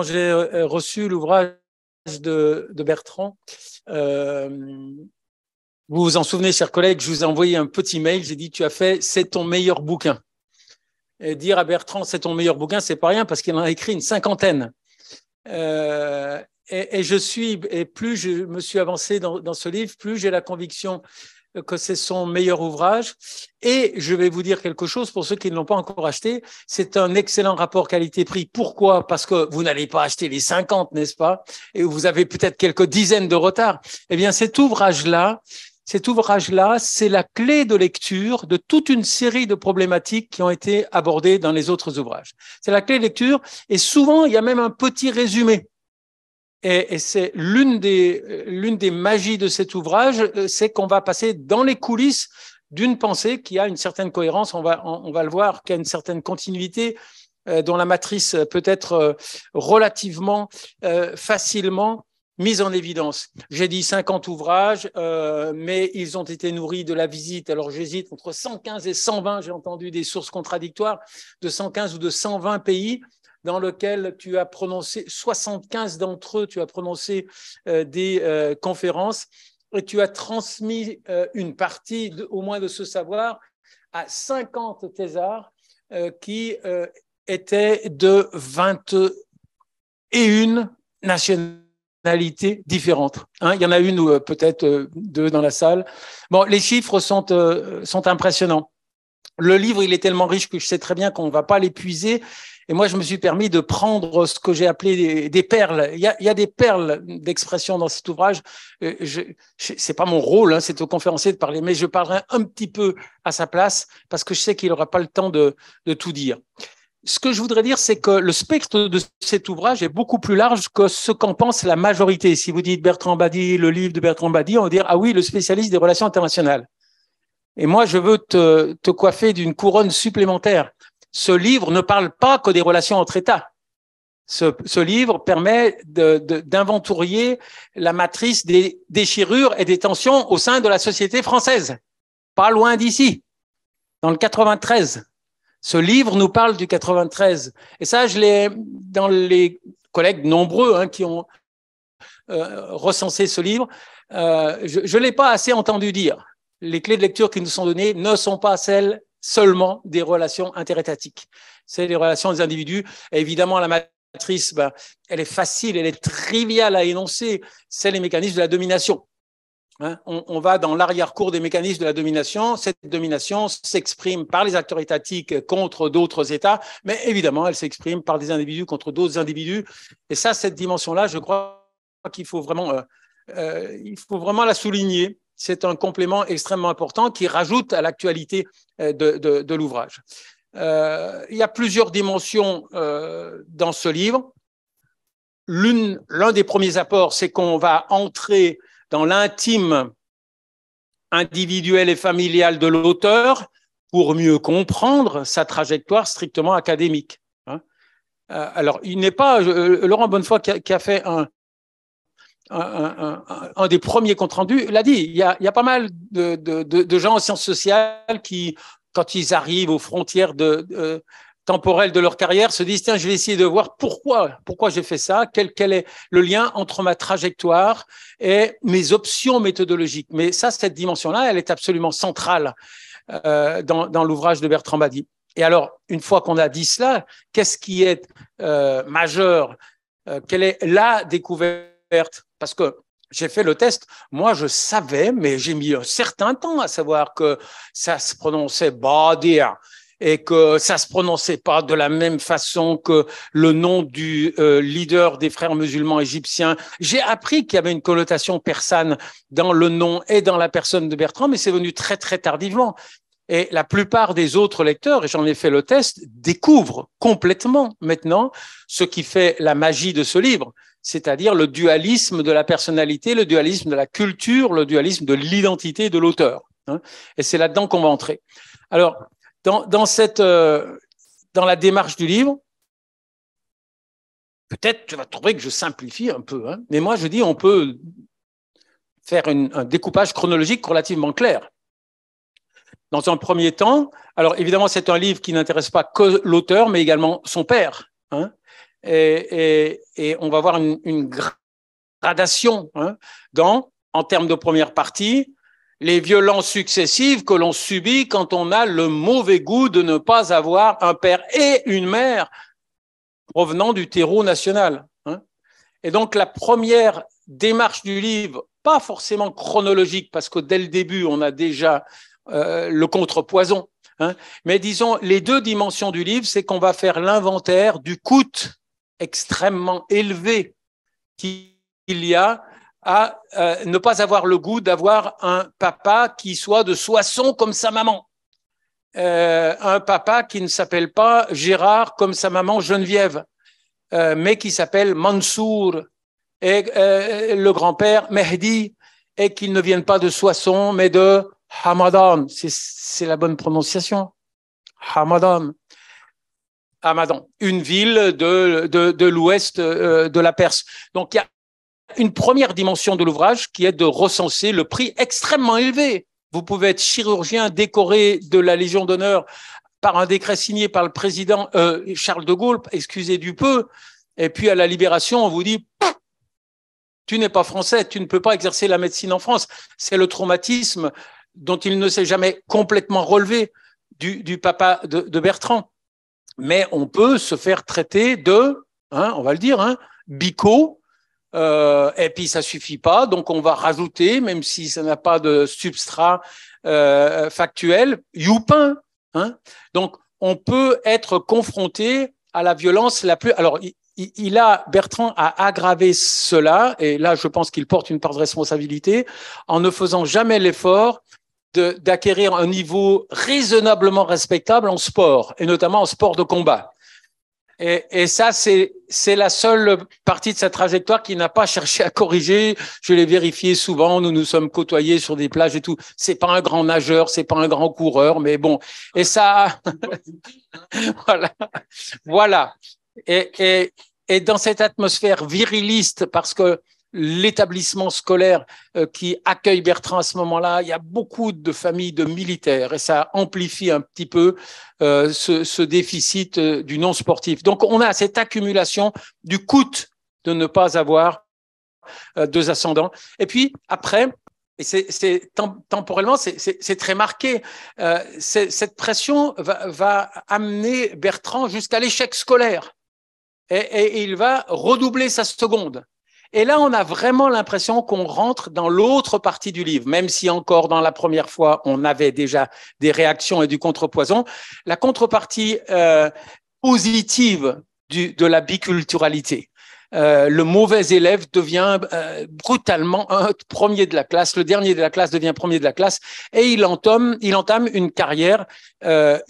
quand j'ai euh, reçu l'ouvrage de, Bertrand, euh, vous vous en souvenez, chers collègues, je vous ai envoyé un petit mail, j'ai dit, tu as fait, c'est ton meilleur bouquin. Et dire à Bertrand, c'est ton meilleur bouquin, c'est pas rien, parce qu'il en a écrit une cinquantaine. Euh, et, je suis, et plus je me suis avancé dans, dans ce livre, plus j'ai la conviction que c'est son meilleur ouvrage. Et je vais vous dire quelque chose pour ceux qui ne l'ont pas encore acheté. C'est un excellent rapport qualité-prix. Pourquoi Parce que vous n'allez pas acheter les 50, n'est-ce pas Et vous avez peut-être quelques dizaines de retard. Eh bien, cet ouvrage-là, cet ouvrage-là, c'est la clé de lecture de toute une série de problématiques qui ont été abordées dans les autres ouvrages. C'est la clé de lecture et souvent, il y a même un petit résumé. Et, c'est l'une des, l'une des magies de cet ouvrage, euh, c'est qu'on va passer dans les coulisses d'une pensée qui a une certaine cohérence, on va, on, va le voir, qui a une certaine continuité, euh, dont la matrice euh, peut être relativement facilement mise en évidence. J'ai dit 50 ouvrages, mais ils ont été nourris de la visite. Alors j'hésite entre 115 et 120, j'ai entendu des sources contradictoires, de 115 ou de 120 pays dans lequel tu as prononcé, 75 d'entre eux, tu as prononcé euh, des euh, conférences et tu as transmis euh, une partie au moins de ce savoir à 50 thésards qui étaient de 21 nationalités différentes. Hein, il y en a une ou peut-être deux dans la salle. Bon, les chiffres sont, sont impressionnants. Le livre, il est tellement riche que je sais très bien qu'on ne va pas l'épuiser, et moi, je me suis permis de prendre ce que j'ai appelé des, perles. Il y, a, des perles d'expression dans cet ouvrage. Ce euh, n'est pas mon rôle, hein, c'est au conférencier de parler, mais je parlerai un petit peu à sa place parce que je sais qu'il n'aura pas le temps de, tout dire. Ce que je voudrais dire, c'est que le spectre de cet ouvrage est beaucoup plus large que ce qu'en pense la majorité. Si vous dites Bertrand Badi, le livre de Bertrand Badi, on va dire, ah oui, le spécialiste des relations internationales. Et moi, je veux te coiffer d'une couronne supplémentaire ce livre ne parle pas que des relations entre États. Ce, livre permet d'inventorier la matrice des déchirures et des tensions au sein de la société française, pas loin d'ici, dans le 93. Ce livre nous parle du 93. Et ça, je l'ai dans les collègues nombreux hein, qui ont euh, recensé ce livre. Euh, je ne l'ai pas assez entendu dire. Les clés de lecture qui nous sont données ne sont pas celles seulement des relations interétatiques. C'est les relations des individus. évidemment, la matrice, ben, elle est facile, elle est triviale à énoncer. C'est les mécanismes de la domination. Hein, on, va dans l'arrière-cour des mécanismes de la domination. Cette domination s'exprime par les acteurs étatiques contre d'autres États, mais évidemment, elle s'exprime par des individus contre d'autres individus. Et ça, cette dimension-là, je crois qu'il faut vraiment, euh, euh, il faut vraiment la souligner c'est un complément extrêmement important qui rajoute à l'actualité euh, de, l'ouvrage. Euh, il y a plusieurs dimensions euh, dans ce livre. L'un des premiers apports, c'est qu'on va entrer dans l'intime individuel et familial de l'auteur pour mieux comprendre sa trajectoire strictement académique. Hein. alors, il n'est pas Laurent Bonnefoy qui a fait un, un, des premiers comptes rendus l'a dit. Il y a, pas mal de, gens en sciences sociales qui, quand ils arrivent aux frontières de, temporelles de leur carrière, se disent tiens, je vais essayer de voir pourquoi, pourquoi j'ai fait ça, quel, quel est le lien entre ma trajectoire et mes options méthodologiques. Mais ça, cette dimension-là, elle est absolument centrale euh, dans, l'ouvrage de Bertrand Badi. Et alors, une fois qu'on a dit cela, qu'est-ce qui est euh, majeur euh, Quelle est la découverte parce que j'ai fait le test. Moi, je savais, mais j'ai mis un certain temps à savoir que ça se prononçait Badia et que ça se prononçait pas de la même façon que le nom du euh, leader des frères musulmans égyptiens. J'ai appris qu'il y avait une connotation persane dans le nom et dans la personne de Bertrand, mais c'est venu très très tardivement. Et la plupart des autres lecteurs, et j'en ai fait le test, découvrent complètement maintenant ce qui fait la magie de ce livre c'est-à-dire le dualisme de la personnalité, le dualisme de la culture, le dualisme de l'identité de l'auteur. Hein. et c'est là-dedans qu'on va entrer. Alors, dans, cette, euh, dans la démarche du livre, peut-être tu vas trouver que je simplifie un peu, hein. mais moi je dis on peut faire un découpage chronologique relativement clair. Dans un premier temps, alors évidemment c'est un livre qui n'intéresse pas que l'auteur, mais également son père. Hein et, on va voir une, gradation hein, dans, en termes de première partie, les violences successives que l'on subit quand on a le mauvais goût de ne pas avoir un père et une mère provenant du terreau national. Hein. Et donc la première démarche du livre, pas forcément chronologique, parce que dès le début, on a déjà euh, le contrepoison, hein, mais disons, les deux dimensions du livre, c'est qu'on va faire l'inventaire du coût extrêmement élevé qu'il y a à euh, ne pas avoir le goût d'avoir un papa qui soit de Soissons comme sa maman. Euh, un papa qui ne s'appelle pas Gérard comme sa maman Geneviève, euh, mais qui s'appelle Mansour et le grand-père Mehdi, et qu'il ne viennent pas de Soissons, mais de Hamadan. C'est la bonne prononciation. Hamadan madame une ville de, de, de l'ouest euh, de la Perse. Donc il y a une première dimension de l'ouvrage qui est de recenser le prix extrêmement élevé. Vous pouvez être chirurgien décoré de la Légion d'honneur par un décret signé par le président euh, Charles de Gaulle, excusez du peu, et puis à la libération, on vous dit, tu n'es pas français, tu ne peux pas exercer la médecine en France. C'est le traumatisme dont il ne s'est jamais complètement relevé du, du papa de Bertrand mais on peut se faire traiter de, hein, on va le dire, hein, bico, euh, et puis ça suffit pas, donc on va rajouter, même si ça n'a pas de substrat euh, factuel, youpin. Hein. Donc on peut être confronté à la violence la plus. Alors il a Bertrand a aggravé cela, et là je pense qu'il porte une part de responsabilité en ne faisant jamais l'effort d'acquérir un niveau raisonnablement respectable en sport, et notamment en sport de combat. Et, et ça, c'est la seule partie de sa trajectoire qui n'a pas cherché à corriger. Je l'ai vérifié souvent. Nous nous sommes côtoyés sur des plages et tout. C'est pas un grand nageur, c'est pas un grand coureur, mais bon. Et ça, voilà, voilà. Et, et, et dans cette atmosphère viriliste, parce que l'établissement scolaire euh, qui accueille Bertrand à ce moment-là. Il y a beaucoup de familles de militaires et ça amplifie un petit peu euh, ce, déficit euh, du non-sportif. Donc on a cette accumulation du coût de ne pas avoir deux ascendants. Et puis après, et c'est temporellement, c'est très marqué. cette pression va, amener Bertrand jusqu'à l'échec scolaire, et, il va redoubler sa seconde. Et là, on a vraiment l'impression qu'on rentre dans l'autre partie du livre, même si encore dans la première fois, on avait déjà des réactions et du contrepoison. La contrepartie euh, positive de la biculturalité. Euh, le mauvais élève devient euh, brutalement un premier de la classe, le dernier de la classe devient premier de la classe, et il il entame une carrière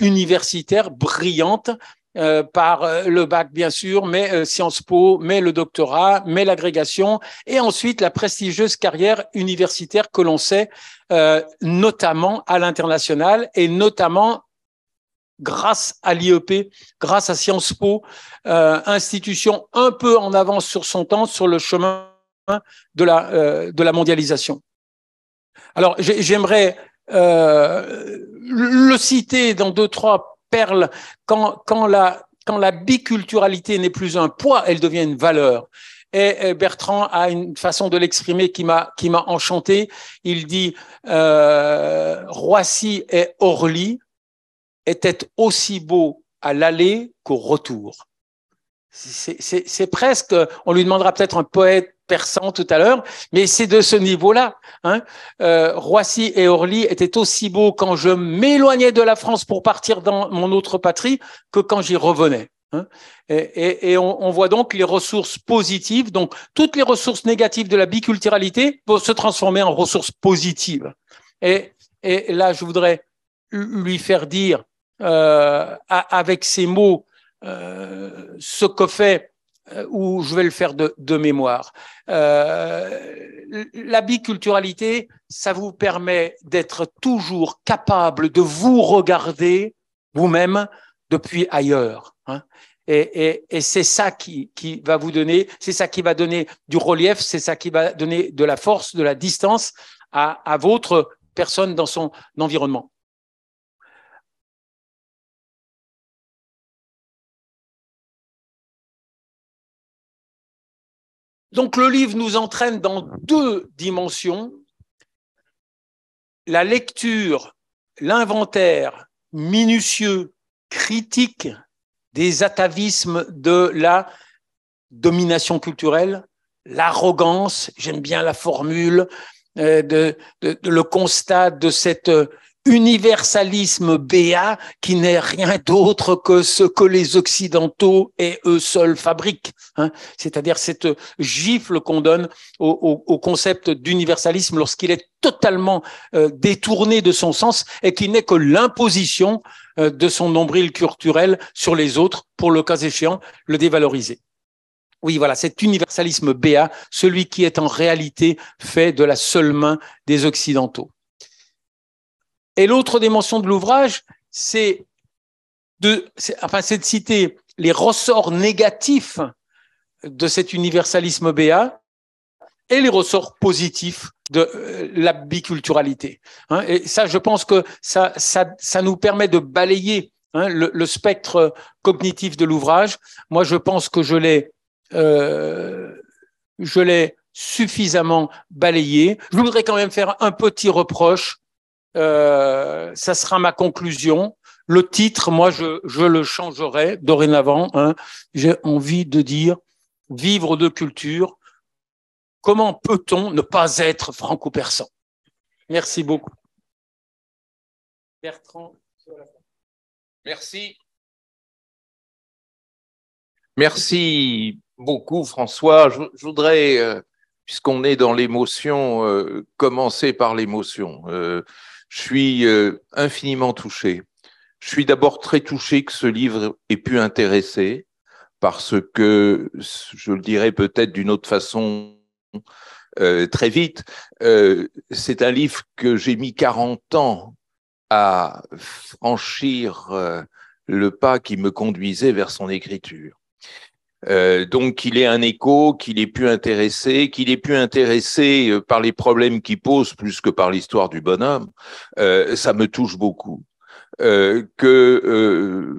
universitaire brillante euh, par euh, le bac, bien sûr, mais euh, Sciences Po, mais le doctorat, mais l'agrégation, et ensuite la prestigieuse carrière universitaire que l'on sait, euh, notamment à l'international et notamment grâce à l'IEP, grâce à Sciences Po, institution un peu en avance sur son temps sur le chemin de la, de la mondialisation. Alors, j'aimerais le citer dans deux, trois perle, quand, la, quand la biculturalité n'est plus un poids, elle devient une valeur. Et Bertrand a une façon de l'exprimer qui m'a qui m'a enchanté. Il dit euh, Roissy et Orly étaient aussi beaux à l'aller qu'au retour. C'est presque. On lui demandera peut-être un poète tout à l'heure, mais c'est de ce niveau-là. Hein. Euh, Roissy et Orly étaient aussi beaux quand je m'éloignais de la France pour partir dans mon autre patrie que quand j'y revenais. Hein. Et, on, voit donc les ressources positives, donc toutes les ressources négatives de la biculturalité vont se transformer en ressources positives. Et, là, je voudrais lui faire dire euh, avec ces mots euh, ce que fait euh, ou je vais le faire de, mémoire. Euh, la biculturalité, ça vous permet d'être toujours capable de vous regarder vous-même depuis ailleurs. Hein. Et, c'est ça qui, va vous donner, c'est ça qui va donner du relief, c'est ça qui va donner de la force, de la distance à votre personne dans son environnement. Donc le livre nous entraîne dans deux dimensions, la lecture, l'inventaire minutieux, critique des atavismes de la domination culturelle, l'arrogance, j'aime bien la formule, euh, de, le constat de cette euh, universalisme B.A. qui n'est rien d'autre que ce que les Occidentaux et eux seuls fabriquent. Hein. C'est-à-dire cette gifle qu'on donne au, concept d'universalisme lorsqu'il est totalement euh, détourné de son sens et qui n'est que l'imposition euh, de son nombril culturel sur les autres pour le cas échéant le dévaloriser. Oui, voilà, cet universalisme B.A., celui qui est en réalité fait de la seule main des Occidentaux. Et l'autre dimension de l'ouvrage, c'est de, enfin, de citer les ressorts négatifs de cet universalisme béat et les ressorts positifs de euh, la biculturalité. Hein. et ça, je pense que ça, ça, nous permet de balayer hein, le, spectre cognitif de l'ouvrage. Moi, je pense que je l'ai, euh, je l'ai suffisamment balayé. Je voudrais quand même faire un petit reproche euh, ça sera ma conclusion. Le titre, moi, je, le changerai dorénavant. Hein. J'ai envie de dire Vivre de culture. Comment peut-on ne pas être franco-persan Merci beaucoup. Bertrand. Merci. Merci beaucoup, François. Je, voudrais, euh, puisqu'on est dans l'émotion, euh, commencer par l'émotion. Je suis euh, infiniment touché. Je suis d'abord très touché que ce livre ait pu intéresser, parce que, je le dirais peut-être d'une autre façon, euh, très vite, euh, c'est un livre que j'ai mis 40 ans à franchir le pas qui me conduisait vers son écriture. Euh, donc qu'il ait un écho, qu'il ait pu intéresser, qu'il ait pu intéresser euh, par les problèmes qu'il pose plus que par l'histoire du bonhomme, euh, ça me touche beaucoup. Euh, que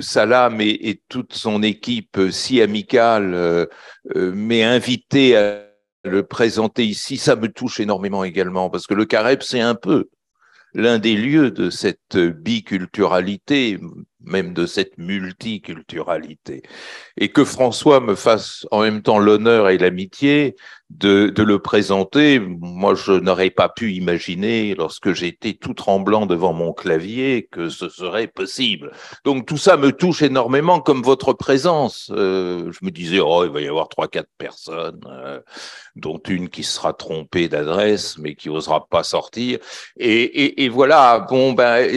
Salam et, toute son équipe si amicale m'aient invité à le présenter ici, ça me touche énormément également, parce que le Carême, c'est un peu l'un des lieux de cette biculturalité même de cette multiculturalité. Et que François me fasse en même temps l'honneur et l'amitié de, le présenter, moi je n'aurais pas pu imaginer lorsque j'étais tout tremblant devant mon clavier que ce serait possible. Donc tout ça me touche énormément comme votre présence. Euh, je me disais, oh, il va y avoir trois, quatre personnes, euh, dont une qui sera trompée d'adresse, mais qui osera pas sortir. Et, et voilà, bon, ben,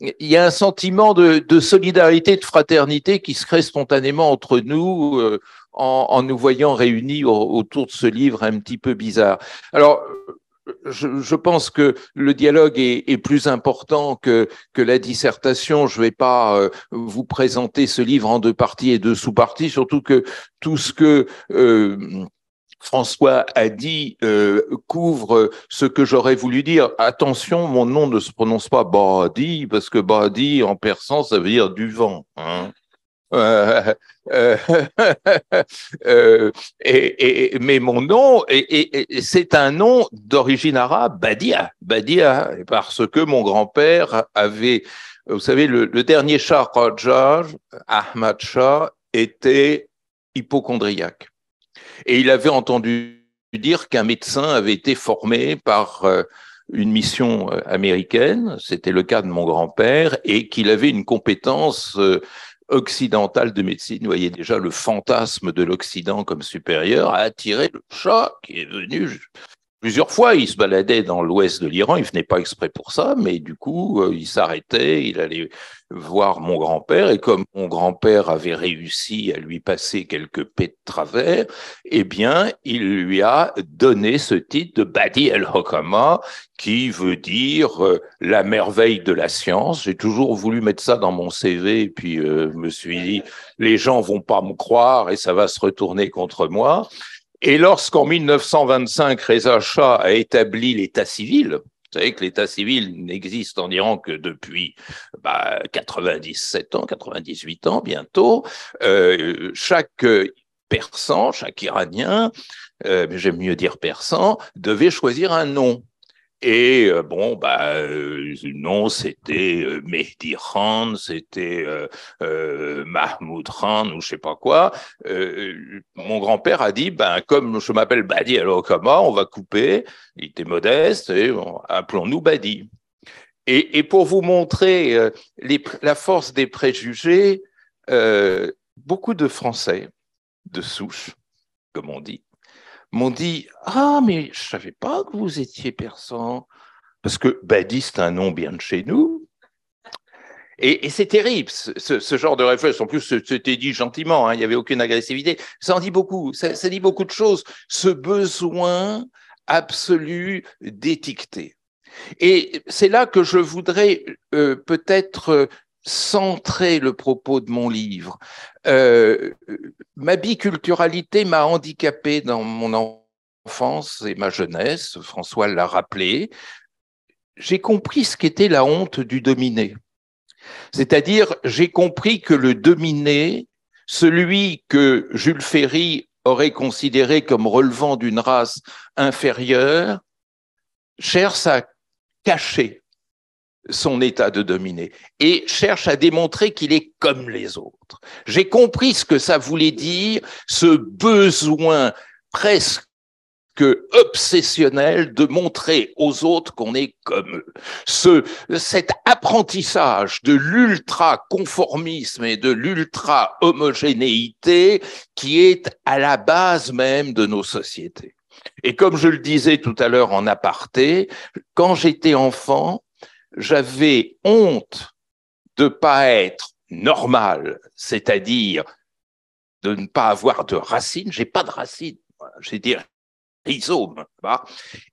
il y a un sentiment de, de, solidarité, de fraternité qui se crée spontanément entre nous euh, en, nous voyant réunis autour de ce livre un petit peu bizarre. Alors, je, pense que le dialogue est, plus important que, que, la dissertation. Je ne vais pas euh, vous présenter ce livre en deux parties et deux sous-parties, surtout que tout ce que... Euh, François a dit euh, couvre ce que j'aurais voulu dire. Attention, mon nom ne se prononce pas Badi parce que Badi en persan ça veut dire du vent. Hein. Euh, euh, mais mon nom, et, c'est un nom d'origine arabe, Badia, Badia, parce que mon grand-père avait, vous savez, le, le dernier Shah Rajah, Ahmad Shah, était hypochondriaque. Et il avait entendu dire qu'un médecin avait été formé par euh, une mission euh, américaine, c'était le cas de mon grand-père, et qu'il avait une compétence euh, occidentale de médecine. Vous voyez déjà le fantasme de l'Occident comme supérieur a attiré le chat qui est venu Plusieurs fois, il se baladait dans l'ouest de l'Iran, il venait pas exprès pour ça, mais du coup, euh, il s'arrêtait, il allait voir mon grand-père, et comme mon grand-père avait réussi à lui passer quelques pets de travers, eh bien, il lui a donné ce titre de Badi el-Hokama, qui veut dire euh, la merveille de la science. J'ai toujours voulu mettre ça dans mon CV, puis euh, je me suis dit, les gens vont pas me croire et ça va se retourner contre moi. Et lorsqu'en 1925, Reza Shah a établi l'État civil, vous savez que l'État civil n'existe en Iran que depuis 97 bah, ans, 98 ans bientôt. Euh, chaque euh, persan, chaque iranien, euh, j'aime mieux dire persan, devait choisir un nom. Et euh, bon, bah, euh, non, c'était euh, Mehdi Khan, c'était Mahmoud Khan ou je sais pas quoi. mon grand-père a dit, ben, comme je m'appelle Badi alors comment on va couper. Il était modeste et appelons-nous Badi. Et, pour vous montrer la force des préjugés, beaucoup de Français de souche, comme on dit, m'ont dit Ah, mais je ne savais pas que vous étiez persan. Parce que Badi, ben, c'est un nom bien de chez nous. Et, c'est terrible, ce, genre de réflexe. En plus, c'était dit gentiment, hein, il n'y avait aucune agressivité. Ça en dit beaucoup, ça, dit beaucoup de choses. Ce besoin absolu d'étiqueter. Et c'est là que je voudrais euh, peut-être euh, centrer le propos de mon livre. Euh, ma biculturalité m'a handicapé dans mon enfance et ma jeunesse, François l'a rappelé. J'ai compris ce qu'était la honte du dominé. C'est-à-dire, j'ai compris que le dominé, celui que Jules Ferry aurait considéré comme relevant d'une race inférieure, cherche à cacher son état de dominé et cherche à démontrer qu'il est comme les autres. J'ai compris ce que ça voulait dire, ce besoin presque obsessionnel de montrer aux autres qu'on est comme eux. Ce, cet apprentissage de l'ultra-conformisme et de l'ultra-homogénéité qui est à la base même de nos sociétés. Et comme je le disais tout à l'heure en aparté, quand j'étais enfant, j'avais honte de pas être normal, c'est-à-dire de ne pas avoir de racines. J'ai pas de racines, j'ai rhizome, rhizomes.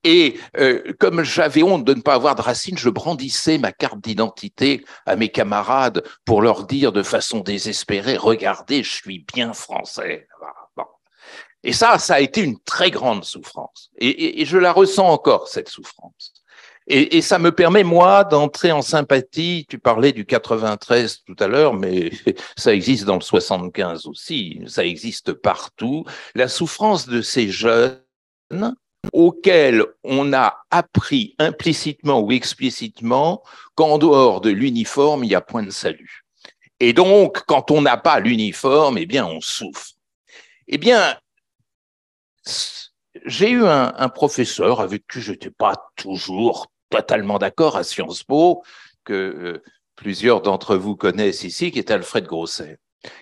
Et euh, comme j'avais honte de ne pas avoir de racines, je brandissais ma carte d'identité à mes camarades pour leur dire de façon désespérée "Regardez, je suis bien français." Et ça, ça a été une très grande souffrance. et je la ressens encore cette souffrance. Et, et, ça me permet, moi, d'entrer en sympathie. Tu parlais du 93 tout à l'heure, mais ça existe dans le 75 aussi. Ça existe partout. La souffrance de ces jeunes auxquels on a appris implicitement ou explicitement qu'en dehors de l'uniforme, il n'y a point de salut. Et donc, quand on n'a pas l'uniforme, eh bien, on souffre. Eh bien, j'ai eu un, un, professeur avec qui je n'étais pas toujours totalement d'accord à Sciences Po, que euh, plusieurs d'entre vous connaissent ici, qui est Alfred Grosser.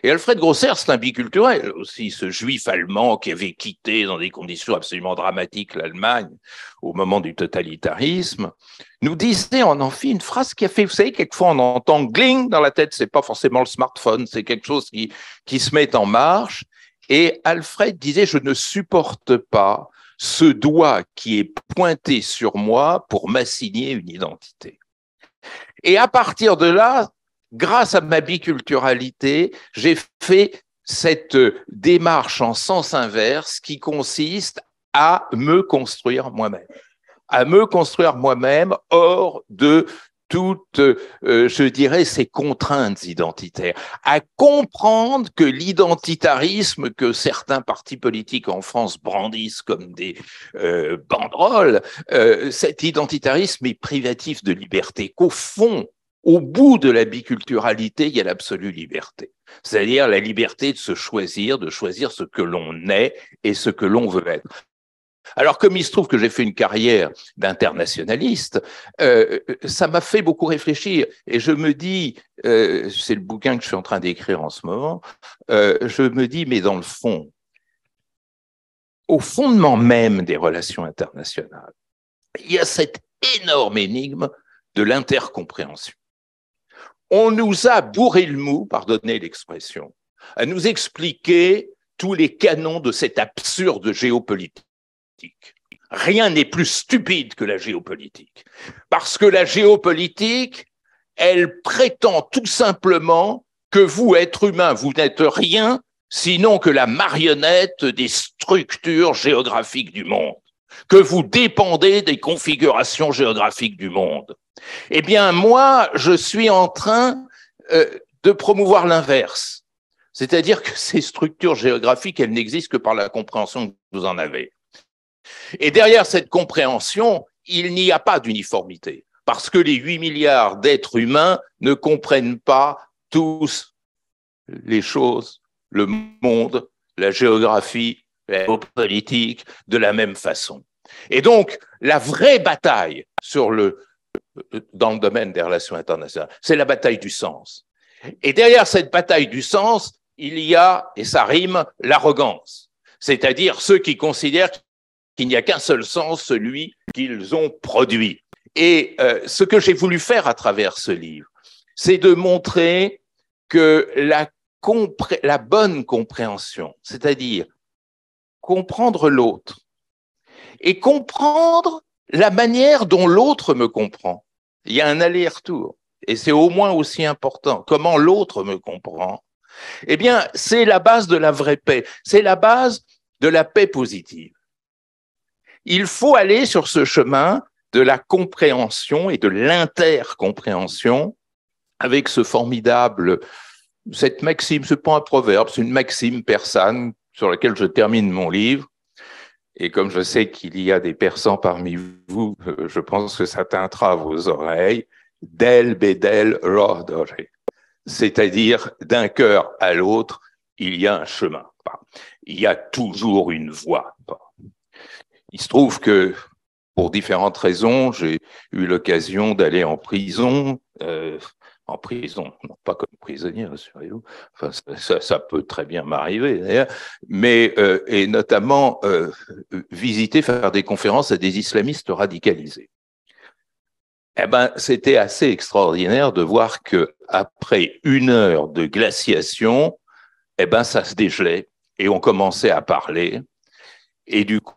Et Alfred Grosser, c'est un biculturel aussi, ce juif allemand qui avait quitté dans des conditions absolument dramatiques l'Allemagne au moment du totalitarisme, nous disait en fit une phrase qui a fait, vous savez, quelquefois on entend gling dans la tête, c'est pas forcément le smartphone, c'est quelque chose qui, qui se met en marche. Et Alfred disait, je ne supporte pas ce doigt qui est pointé sur moi pour m'assigner une identité. Et à partir de là, grâce à ma biculturalité, j'ai fait cette démarche en sens inverse qui consiste à me construire moi-même à me construire moi-même hors de toutes, euh, euh, je dirais, ces contraintes identitaires, à comprendre que l'identitarisme que certains partis politiques en France brandissent comme des euh, banderoles, cet identitarisme est privatif de liberté, qu'au fond, au bout de la biculturalité, il y a l'absolue liberté, c'est-à-dire la liberté de se choisir, de choisir ce que l'on est et ce que l'on veut être. Alors, comme il se trouve que j'ai fait une carrière d'internationaliste, euh, ça m'a fait beaucoup réfléchir. Et je me dis, euh, c'est le bouquin que je suis en train d'écrire en ce moment, euh, je me dis, mais dans le fond, au fondement même des relations internationales, il y a cette énorme énigme de l'intercompréhension. On nous a bourré le mou, pardonnez l'expression, à nous expliquer tous les canons de cette absurde géopolitique Rien n'est plus stupide que la géopolitique. Parce que la géopolitique, elle prétend tout simplement que vous, être humain, vous n'êtes rien, sinon que la marionnette des structures géographiques du monde, que vous dépendez des configurations géographiques du monde. Eh bien, moi, je suis en train euh, de promouvoir l'inverse. C'est-à-dire que ces structures géographiques, elles n'existent que par la compréhension que vous en avez. Et derrière cette compréhension, il n'y a pas d'uniformité, parce que les 8 milliards d'êtres humains ne comprennent pas tous les choses, le monde, la géographie, la politique de la même façon. Et donc, la vraie bataille sur le, dans le domaine des relations internationales, c'est la bataille du sens. Et derrière cette bataille du sens, il y a, et ça rime, l'arrogance, c'est-à-dire ceux qui considèrent il n'y a qu'un seul sens, celui qu'ils ont produit. Et euh, ce que j'ai voulu faire à travers ce livre, c'est de montrer que la, la bonne compréhension, c'est-à-dire comprendre l'autre et comprendre la manière dont l'autre me comprend. Il y a un aller-retour et c'est au moins aussi important. Comment l'autre me comprend Eh bien, c'est la base de la vraie paix, c'est la base de la paix positive. Il faut aller sur ce chemin de la compréhension et de l'intercompréhension avec ce formidable, cette maxime, ce point un proverbe, c'est une maxime persane sur laquelle je termine mon livre. Et comme je sais qu'il y a des persans parmi vous, euh, je pense que ça teintra vos oreilles. Del bedel rodore. C'est-à-dire, d'un cœur à l'autre, il y a un chemin. Il y a toujours une voie. Il se trouve que pour différentes raisons, j'ai eu l'occasion d'aller en prison, euh, en prison, non pas comme prisonnier, assurez vous ça, peut très bien m'arriver d'ailleurs, mais euh, et notamment euh, visiter, faire des conférences à des islamistes radicalisés. Eh ben, c'était assez extraordinaire de voir que après une heure de glaciation, eh ben, ça se dégelait et on commençait à parler. Et du coup,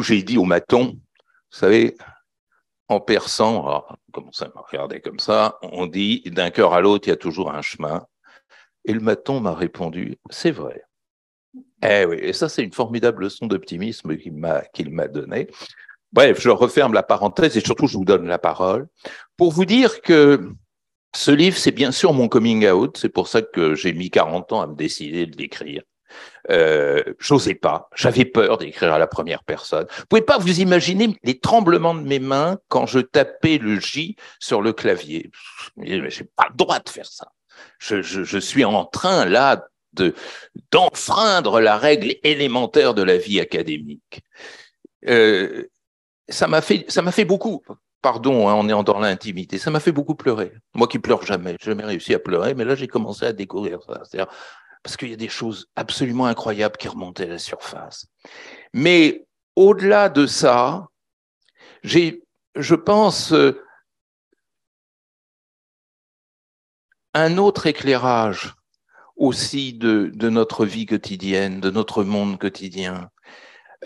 j'ai dit au maton, vous savez, en perçant, comment ça me comme ça, on dit d'un cœur à l'autre, il y a toujours un chemin. Et le maton m'a répondu, c'est vrai. Eh oui, et ça, c'est une formidable leçon d'optimisme qu'il m'a m'a donnée. Bref, je referme la parenthèse et surtout, je vous donne la parole pour vous dire que ce livre, c'est bien sûr mon coming out. C'est pour ça que j'ai mis 40 ans à me décider de l'écrire. Euh, j'osais pas, j'avais peur d'écrire à la première personne. Vous pouvez pas vous imaginer les tremblements de mes mains quand je tapais le J sur le clavier. J'ai pas le droit de faire ça. Je, suis en train là de d'enfreindre la règle élémentaire de la vie académique. Euh, ça m'a fait ça m'a fait beaucoup pardon, en hein, on est dans l'intimité. Ça m'a fait beaucoup pleurer. Moi qui pleure jamais, j'ai jamais réussi à pleurer, mais là j'ai commencé à découvrir ça parce qu'il y a des choses absolument incroyables qui remontaient à la surface. Mais au-delà de ça, je pense, euh, un autre éclairage aussi de, notre vie quotidienne, de notre monde quotidien.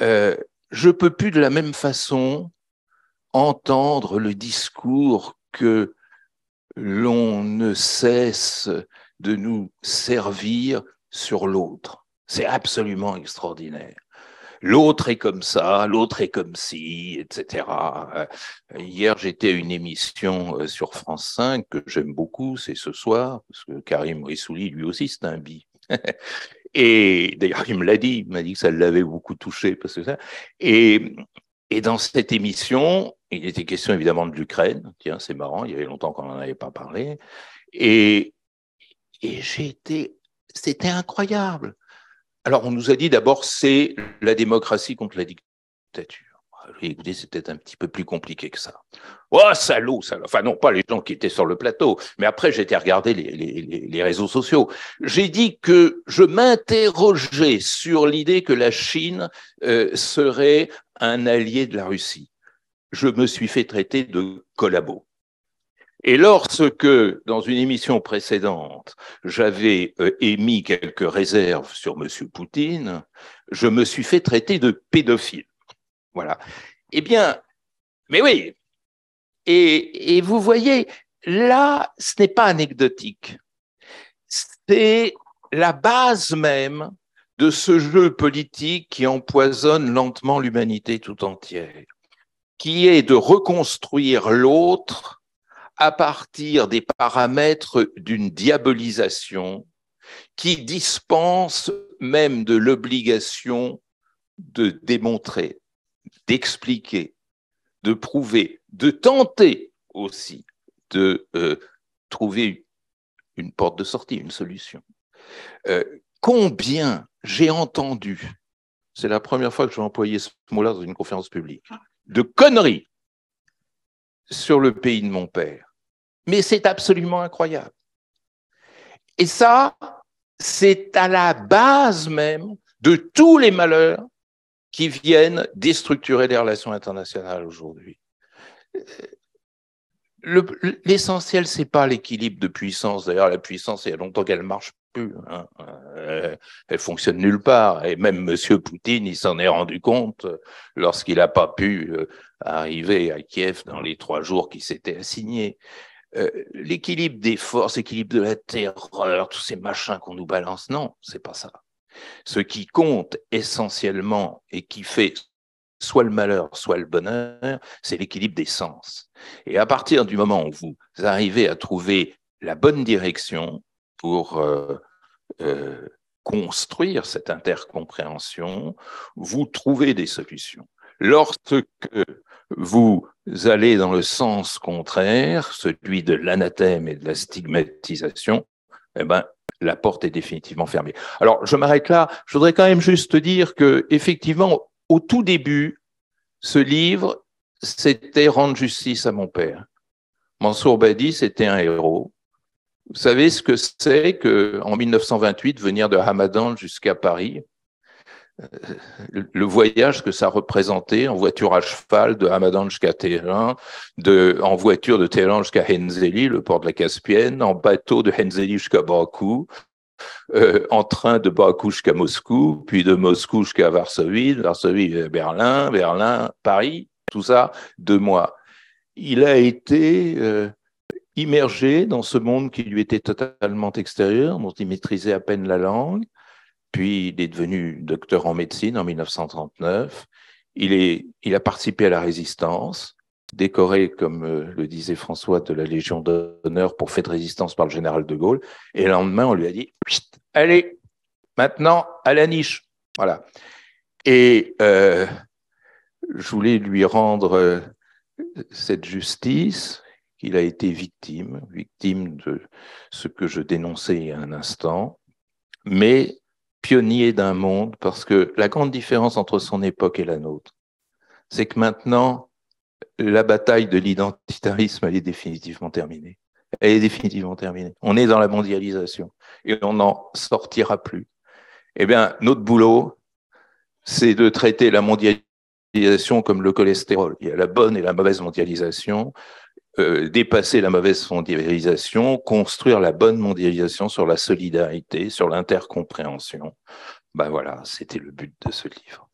Euh, je peux plus de la même façon entendre le discours que l'on ne cesse de nous servir sur l'autre. C'est absolument extraordinaire. L'autre est comme ça, l'autre est comme ci, etc. Euh, hier, j'étais à une émission euh, sur France 5 que j'aime beaucoup, c'est ce soir, parce que Karim Rissouli, lui aussi, c'est un bi. Et d'ailleurs, il me l'a dit, il m'a dit que ça l'avait beaucoup touché, parce que ça. Et, et dans cette émission, il était question évidemment de l'Ukraine. Tiens, c'est marrant, il y avait longtemps qu'on n'en avait pas parlé. Et, et j'ai été, c'était incroyable. Alors on nous a dit d'abord c'est la démocratie contre la dictature. Ah, écoutez, c'était un petit peu plus compliqué que ça. Oh, salaud, salaud. Enfin, non, pas les gens qui étaient sur le plateau, mais après, j'étais regardé les, les, réseaux sociaux. J'ai dit que je m'interrogeais sur l'idée que la Chine euh, serait un allié de la Russie. Je me suis fait traiter de collabo. Et lorsque, dans une émission précédente, j'avais euh, émis quelques réserves sur M. Poutine, je me suis fait traiter de pédophile. Voilà. Eh bien, mais oui. et vous voyez, là, ce n'est pas anecdotique. C'est la base même de ce jeu politique qui empoisonne lentement l'humanité tout entière, qui est de reconstruire l'autre à partir des paramètres d'une diabolisation qui dispense même de l'obligation de démontrer, d'expliquer, de prouver, de tenter aussi de euh, trouver une porte de sortie, une solution. Euh, combien j'ai entendu, c'est la première fois que je vais employer ce mot-là dans une conférence publique, de conneries sur le pays de mon père. Mais c'est absolument incroyable. Et ça, c'est à la base même de tous les malheurs qui viennent déstructurer les relations internationales aujourd'hui. L'essentiel, ce c'est pas l'équilibre de puissance. D'ailleurs, la puissance, il y a longtemps qu'elle marche plus. Hein. Euh, elle fonctionne nulle part. Et même Monsieur Poutine, il s'en est rendu compte euh, lorsqu'il n'a pas pu euh, arriver à Kiev dans les trois jours qui s'étaient assignés. Euh, l'équilibre des forces, l'équilibre de la terreur, tous ces machins qu'on nous balance, non, c'est pas ça. Ce qui compte essentiellement et qui fait soit le malheur, soit le bonheur, c'est l'équilibre des sens. Et à partir du moment où vous arrivez à trouver la bonne direction pour euh, euh, construire cette intercompréhension, vous trouvez des solutions. Lorsque vous allez dans le sens contraire, celui de l'anathème et de la stigmatisation, eh ben, la porte est définitivement fermée. Alors, je m'arrête là. Je voudrais quand même juste dire que, effectivement, au tout début, ce livre, c'était rendre justice à mon père. Mansour Badi, c'était un héros. Vous savez ce que c'est que, en 1928, venir de Hamadan jusqu'à Paris, le voyage que ça représentait en voiture à cheval de Hamadan jusqu'à Téhéran, en voiture de Téhéran jusqu'à Henzeli, le port de la Caspienne, en bateau de Henzeli jusqu'à Bakou, euh, en train de Bakou jusqu'à Moscou, puis de Moscou jusqu'à Varsovie, de Varsovie Berlin, Berlin, Paris, tout ça, deux mois. Il a été euh, immergé dans ce monde qui lui était totalement extérieur, dont il maîtrisait à peine la langue, puis il est devenu docteur en médecine en 1939. Il, est, il a participé à la résistance, décoré, comme euh, le disait François, de la Légion d'honneur pour fait de résistance par le général de Gaulle. Et le lendemain, on lui a dit Allez, maintenant à la niche. Voilà. Et euh, je voulais lui rendre euh, cette justice qu'il a été victime, victime de ce que je dénonçais un instant, mais pionnier d'un monde, parce que la grande différence entre son époque et la nôtre, c'est que maintenant, la bataille de l'identitarisme, elle est définitivement terminée. Elle est définitivement terminée. On est dans la mondialisation et on n'en sortira plus. Eh bien, notre boulot, c'est de traiter la mondialisation comme le cholestérol. Il y a la bonne et la mauvaise mondialisation. Euh, dépasser la mauvaise mondialisation, construire la bonne mondialisation sur la solidarité, sur l'intercompréhension. Ben voilà, c'était le but de ce livre.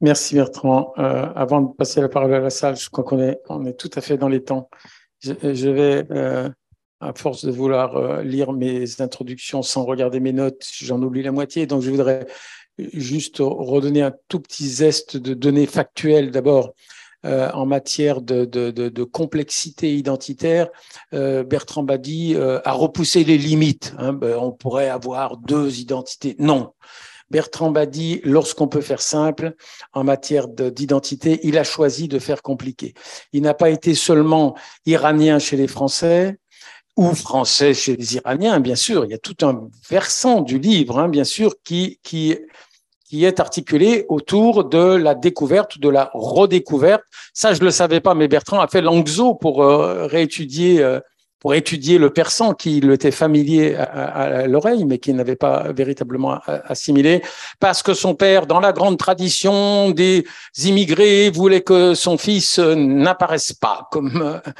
Merci Bertrand. Euh, avant de passer la parole à la salle, je crois qu'on est, on est tout à fait dans les temps. Je, vais euh, à force de vouloir euh, lire mes introductions sans regarder mes notes, j'en oublie la moitié. Donc, je voudrais euh, juste redonner un tout petit zeste de données factuelles d'abord. Euh, en matière de, complexité identitaire, Bertrand Badi a repoussé les limites. Hein. Ben, on pourrait avoir deux identités. Non. Bertrand Badi, lorsqu'on peut faire simple en matière d'identité, il a choisi de faire compliqué. Il n'a pas été seulement iranien chez les Français, ou français chez les Iraniens, bien sûr. Il y a tout un versant du livre, hein, bien sûr, qui, qui, qui est articulé autour de la découverte, de la redécouverte. Ça, je ne le savais pas, mais Bertrand a fait l'angzo pour euh, réétudier euh, pour étudier le persan qui lui était familier à, l'oreille, mais qui n'avait pas véritablement assimilé, parce que son père, dans la grande tradition des immigrés, voulait que son fils n'apparaisse pas comme euh,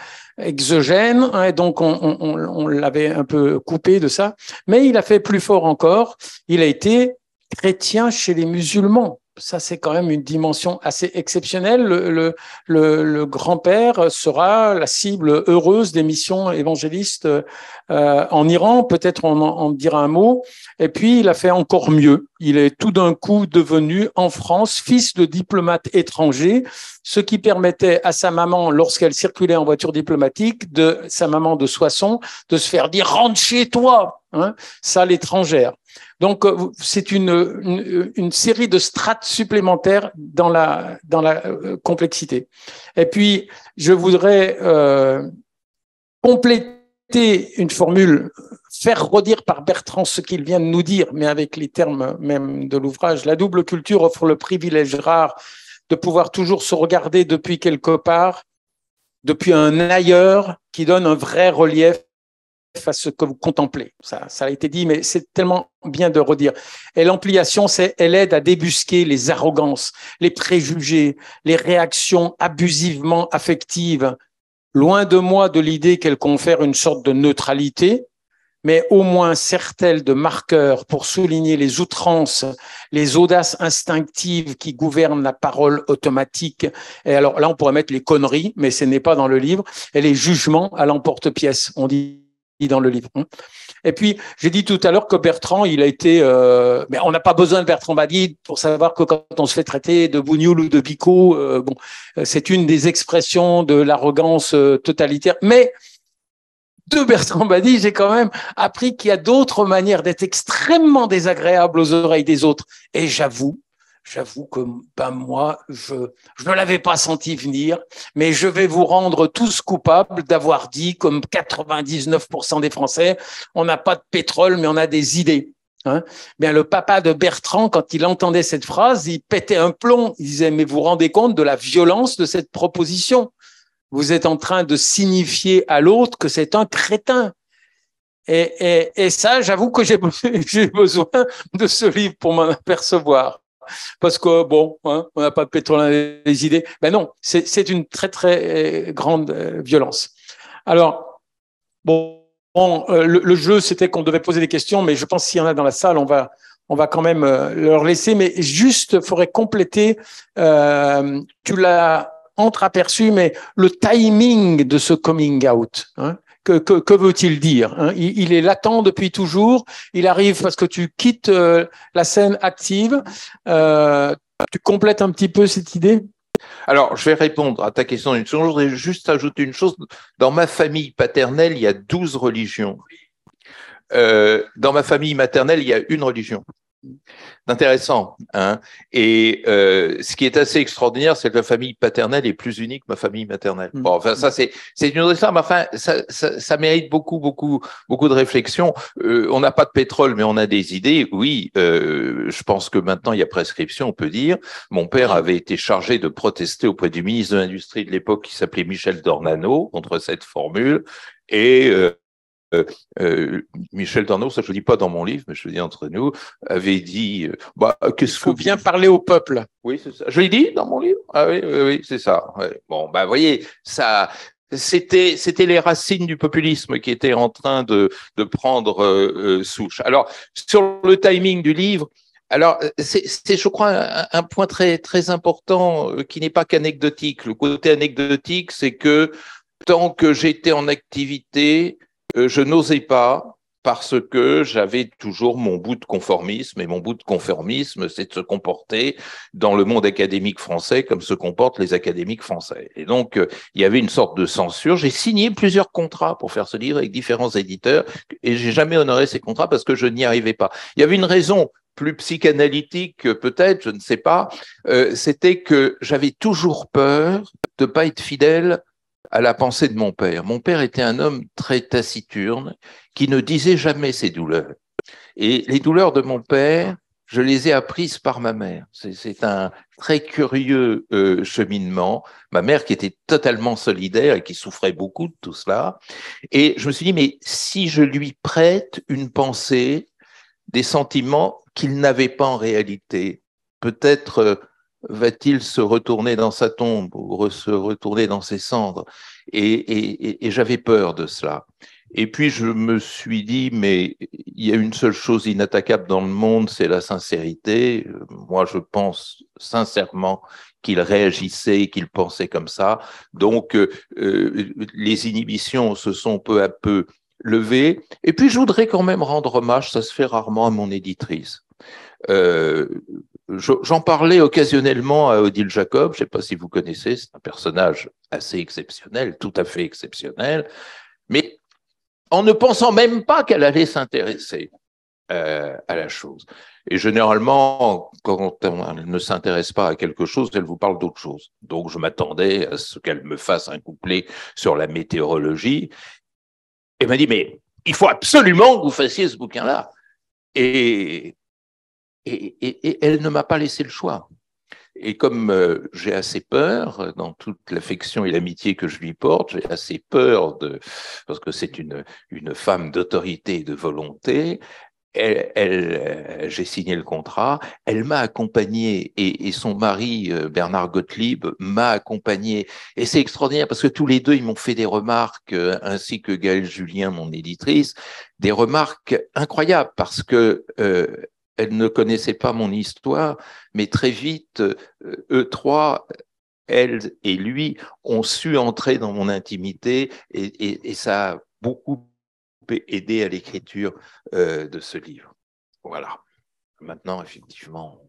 exogène, hein, et donc on l'avait un peu coupé de ça. Mais il a fait plus fort encore, il a été chrétien chez les musulmans ça c'est quand même une dimension assez exceptionnelle. Le, le, grand-père sera la cible heureuse des missions évangélistes euh, en Iran, peut-être on en dira un mot. Et puis il a fait encore mieux. Il est tout d'un coup devenu en France fils de diplomate étranger, ce qui permettait à sa maman, lorsqu'elle circulait en voiture diplomatique, de sa maman de Soissons, de se faire dire rentre chez toi Hein, ça l'étrangère Donc, euh, c'est une, série de strates supplémentaires dans la, euh, complexité. Et puis, je voudrais euh, compléter une formule, faire redire par Bertrand ce qu'il vient de nous dire, mais avec les termes même de l'ouvrage. La double culture offre le privilège rare de pouvoir toujours se regarder depuis quelque part, depuis un ailleurs qui donne un vrai relief à ce que vous contemplez. Ça, ça a été dit, mais c'est tellement bien de redire. Et l'ampliation, c'est, elle aide à débusquer les arrogances, les préjugés, les réactions abusivement affectives. Loin de moi de l'idée qu'elle confère une sorte de neutralité, mais au moins certaines de marqueur pour souligner les outrances, les audaces instinctives qui gouvernent la parole automatique. Et alors là, on pourrait mettre les conneries, mais ce n'est pas dans le livre, et les jugements à l'emporte-pièce. On dit dans le livre. Et puis, j'ai dit tout à l'heure que Bertrand, il a été... Euh, mais on n'a pas besoin de Bertrand Badi pour savoir que quand on se fait traiter de bougnoul ou de picot, euh, bon, euh, c'est une des expressions de l'arrogance totalitaire. Mais de Bertrand Badi, j'ai quand même appris qu'il y a d'autres manières d'être extrêmement désagréable aux oreilles des autres. Et j'avoue J'avoue que ben moi, je, je ne l'avais pas senti venir, mais je vais vous rendre tous coupables d'avoir dit, comme 99% des Français, on n'a pas de pétrole, mais on a des idées. Hein Bien, le papa de Bertrand, quand il entendait cette phrase, il pétait un plomb. Il disait, mais vous, vous rendez compte de la violence de cette proposition Vous êtes en train de signifier à l'autre que c'est un crétin. Et, et, et ça, j'avoue que j'ai besoin de ce livre pour m'en apercevoir parce que bon, hein, on n'a pas de pétrole dans les idées. Ben non, c'est une très très euh, grande euh, violence. Alors bon, euh, le, jeu c'était qu'on devait poser des questions, mais je pense s'il y en a dans la salle, on va on va quand même leur laisser. Mais juste, faudrait compléter. tu l'as entreaperçu, mais le timing de ce coming out. Hein que, veut-il dire hein? il, est latent depuis toujours. Il arrive parce que tu quittes euh, la scène active. Euh, tu complètes un petit peu cette idée alors, je vais répondre à ta question d'une chose, Je voudrais juste ajouter une chose. Dans ma famille paternelle, il y a 12 religions. Euh, dans ma famille maternelle, il y a une religion d'intéressant. Hein et euh, ce qui est assez extraordinaire, c'est que la famille paternelle est plus unique que ma famille maternelle. Mm. Bon, enfin, ça, c'est, c'est une autre histoire, mais enfin, ça, ça, ça, mérite beaucoup, beaucoup, beaucoup de réflexion. Euh, on n'a pas de pétrole, mais on a des idées. Oui, euh, je pense que maintenant, il y a prescription, on peut dire. Mon père avait été chargé de protester auprès du ministre de l'Industrie de l'époque qui s'appelait Michel Dornano contre cette formule. Et euh, euh, euh, Michel Darnaud, ça je ne dis pas dans mon livre, mais je le dis entre nous, avait dit euh, bah, qu'est-ce que. bien parler au peuple. Oui, c'est ça. Je l'ai dit dans mon livre Ah oui, oui, c'est ça. Bon, bah, vous voyez, ça c'était c'était les racines du populisme qui étaient en train de, de prendre souche. Alors sur le timing du livre, alors c'est je crois un, un, point très très important qui n'est pas qu'anecdotique. Le côté anecdotique, c'est que tant que j'étais en activité, euh, je n'osais pas parce que j'avais toujours mon bout de conformisme, et mon bout de conformisme, c'est de se comporter dans le monde académique français comme se comportent les académiques français. Et donc, euh, il y avait une sorte de censure. J'ai signé plusieurs contrats pour faire ce livre avec différents éditeurs, et j'ai jamais honoré ces contrats parce que je n'y arrivais pas. Il y avait une raison plus psychanalytique euh, peut-être, je ne sais pas, c'était que j'avais toujours peur de pas être fidèle à la pensée de mon père. Mon père était un homme très taciturne qui ne disait jamais ses douleurs. Et les douleurs de mon père, je les ai apprises par ma mère. C'est un très curieux euh, cheminement. Ma mère qui était totalement solidaire et qui souffrait beaucoup de tout cela. Et je me suis dit, mais si je lui prête une pensée, des sentiments qu'il n'avait pas en réalité, peut-être euh, va-t-il se retourner dans sa tombe ou se retourner dans ses cendres Et, j'avais peur de cela. Et puis je me suis dit, mais il y a une seule chose inattaquable dans le monde, c'est la sincérité. Moi, je pense sincèrement qu'il réagissait qu'il pensait comme ça. Donc, euh, euh, les inhibitions se sont peu à peu levées. Et puis, je voudrais quand même rendre hommage, ça se fait rarement à mon éditrice. Euh, J'en parlais occasionnellement à Odile Jacob, je ne sais pas si vous connaissez, c'est un personnage assez exceptionnel, tout à fait exceptionnel, mais en ne pensant même pas qu'elle allait s'intéresser euh, à la chose. Et généralement, quand elle ne s'intéresse pas à quelque chose, elle vous parle d'autre chose. Donc je m'attendais à ce qu'elle me fasse un couplet sur la météorologie. Elle m'a dit, mais il faut absolument que vous fassiez ce bouquin-là. Et et, elle ne m'a pas laissé le choix. Et comme euh, j'ai assez peur, euh, dans toute l'affection et l'amitié que je lui porte, j'ai assez peur de, parce que c'est une, une femme d'autorité et de volonté, elle, euh, j'ai signé le contrat, elle m'a accompagné et, son mari Bernard Gottlieb m'a accompagné et c'est extraordinaire parce que tous les deux ils m'ont fait des remarques ainsi que Gaëlle Julien mon éditrice, des remarques incroyables parce que elle ne connaissait pas mon histoire, mais très vite, euh, eux trois, elle et lui, ont su entrer dans mon intimité et, ça a beaucoup aidé à l'écriture euh, de ce livre. Voilà. Maintenant, effectivement,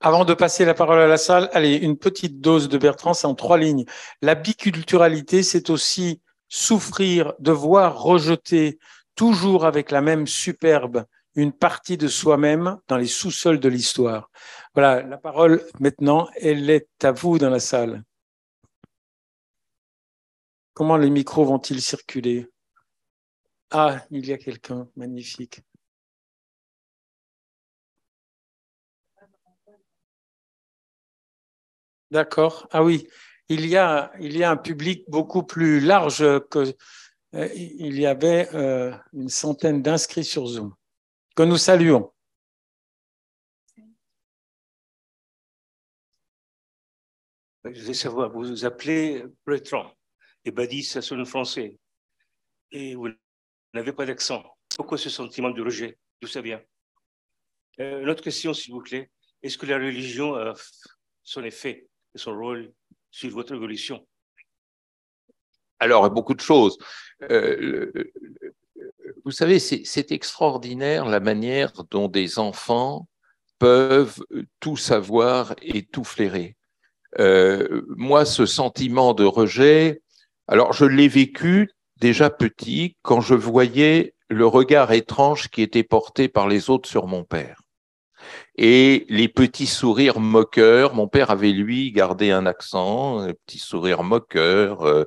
avant de passer la parole à la salle, allez, une petite dose de Bertrand, c'est en trois lignes. La biculturalité, c'est aussi souffrir de voir rejeter toujours avec la même superbe une partie de soi-même dans les sous-sols de l'histoire. Voilà, la parole maintenant, elle est à vous dans la salle. Comment les micros vont-ils circuler Ah, il y a quelqu'un, magnifique. D'accord. Ah oui, il y, a, il y a un public beaucoup plus large que... Euh, il y avait euh, une centaine d'inscrits sur Zoom que nous saluons. Je vais savoir, vous vous appelez Bertrand, et Badi, ça sonne français, et vous n'avez pas d'accent. Pourquoi ce sentiment de rejet Tout ça vient euh, Une autre question, s'il vous plaît. Est-ce que la religion a son effet et son rôle sur votre évolution alors, beaucoup de choses. Euh, vous savez, c'est extraordinaire la manière dont des enfants peuvent euh, tout savoir et tout flairer. Euh, moi, ce sentiment de rejet, alors je l'ai vécu déjà petit quand je voyais le regard étrange qui était porté par les autres sur mon père. Et les petits sourires moqueurs, mon père avait lui gardé un accent, un petit sourire moqueur. Euh,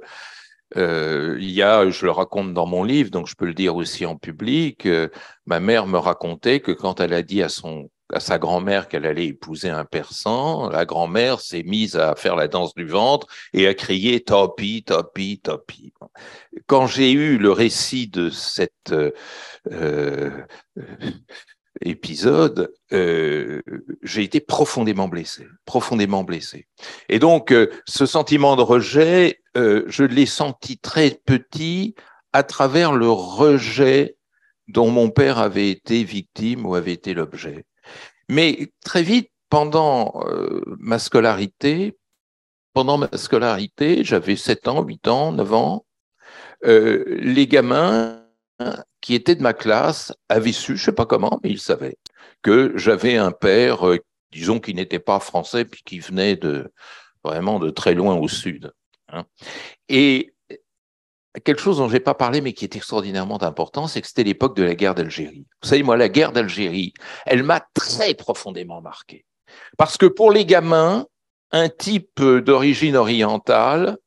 euh, il y a, je le raconte dans mon livre, donc je peux le dire aussi en public, euh, ma mère me racontait que quand elle a dit à son à sa grand-mère qu'elle allait épouser un persan, la grand-mère s'est mise à faire la danse du ventre et à crier topi, topi, topi. Quand j'ai eu le récit de cet euh, épisode, j'ai été profondément blessé, profondément blessé. Et donc, ce sentiment de rejet, euh, je l'ai senti très petit à travers le rejet dont mon père avait été victime ou avait été l'objet. Mais très vite, pendant euh, ma scolarité, pendant ma scolarité, j'avais 7 ans, 8 ans, 9 ans, euh, les gamins qui étaient de ma classe avaient su, je ne sais pas comment, mais ils savaient que j'avais un père, disons, qui n'était pas français, puis qui venait de vraiment de très loin au sud. Hein. Et quelque chose dont je n'ai pas parlé, mais qui est extraordinairement important, c'est que c'était l'époque de la guerre d'Algérie. Vous savez, moi, la guerre d'Algérie, elle m'a très profondément marqué. Parce que pour les gamins, un type d'origine orientale,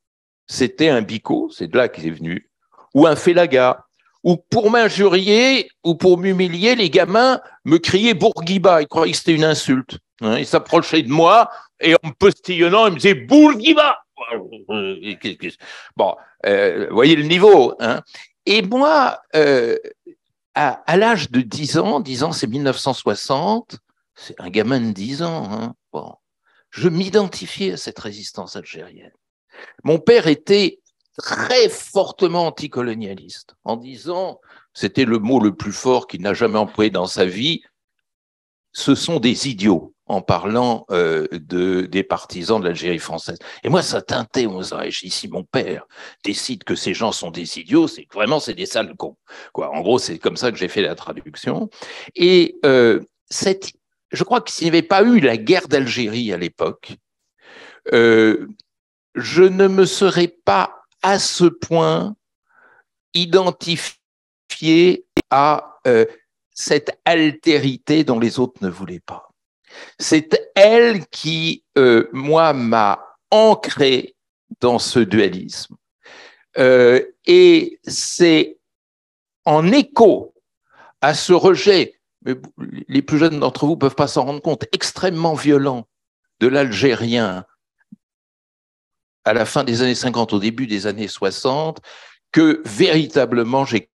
c'était un bico, c'est de là qu'il est venu, ou un félaga, ou pour m'injurier ou pour m'humilier, les gamins me criaient Bourguiba, ils croyaient que c'était une insulte. Hein. Ils s'approchaient de moi et en me postillonnant, ils me disaient Bourguiba euh, bon, euh, voyez le niveau. Hein. Et moi, euh, à, l'âge de 10 ans, 10 ans c'est 1960, c'est un gamin de 10 ans, hein. bon, je m'identifiais à cette résistance algérienne. Mon père était très fortement anticolonialiste en disant, c'était le mot le plus fort qu'il n'a jamais employé dans sa vie, ce sont des idiots en parlant euh, des partisans de l'Algérie française. Et moi, ça teintait aux oreilles. si mon père décide que ces gens sont des idiots, c'est vraiment, c'est des sales cons. En gros, c'est comme ça que j'ai fait la traduction. Et euh, cette, je crois que s'il n'y avait pas eu la guerre d'Algérie à l'époque, euh, je ne me serais pas à ce point identifié à cette altérité dont les autres ne voulaient pas. C'est elle qui, euh, moi, m'a ancré dans ce dualisme. Euh, et c'est en écho à ce rejet, les plus jeunes d'entre vous ne peuvent pas s'en rendre compte, extrêmement violent de l'Algérien à la fin des années 50, au début des années 60, que véritablement j'ai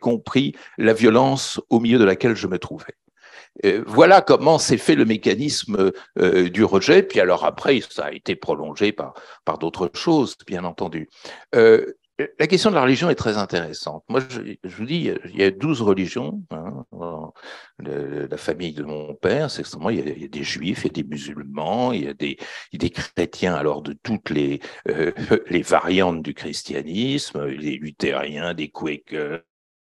compris la violence au milieu de laquelle je me trouvais. Euh, voilà comment s'est fait le mécanisme euh, du rejet. Puis alors après, ça a été prolongé par, d'autres choses, bien entendu. Euh, la question de la religion est très intéressante. Moi, je, vous dis, il y a 12 religions. Hein, la famille de mon père, c'est extrêmement. Il y, a, des juifs, il y a des musulmans, il y a des, chrétiens, alors de toutes les, les variantes du christianisme, les luthériens, des quakers,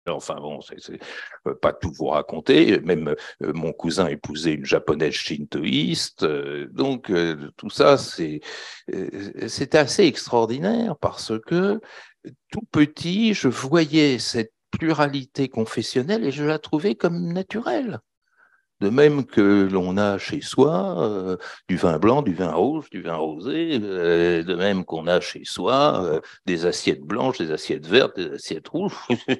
Enfin bon, c'est euh, pas tout vous raconter. Même euh, mon cousin épousait une japonaise shintoïste. Euh, donc tout ça, c'est assez extraordinaire parce que tout petit, je voyais cette pluralité confessionnelle et je la trouvais comme naturelle. De même que l'on a chez soi euh, du vin blanc, du vin rouge, du vin rosé, euh, de même qu'on a chez soi euh, des assiettes blanches, des assiettes vertes, des assiettes rouges.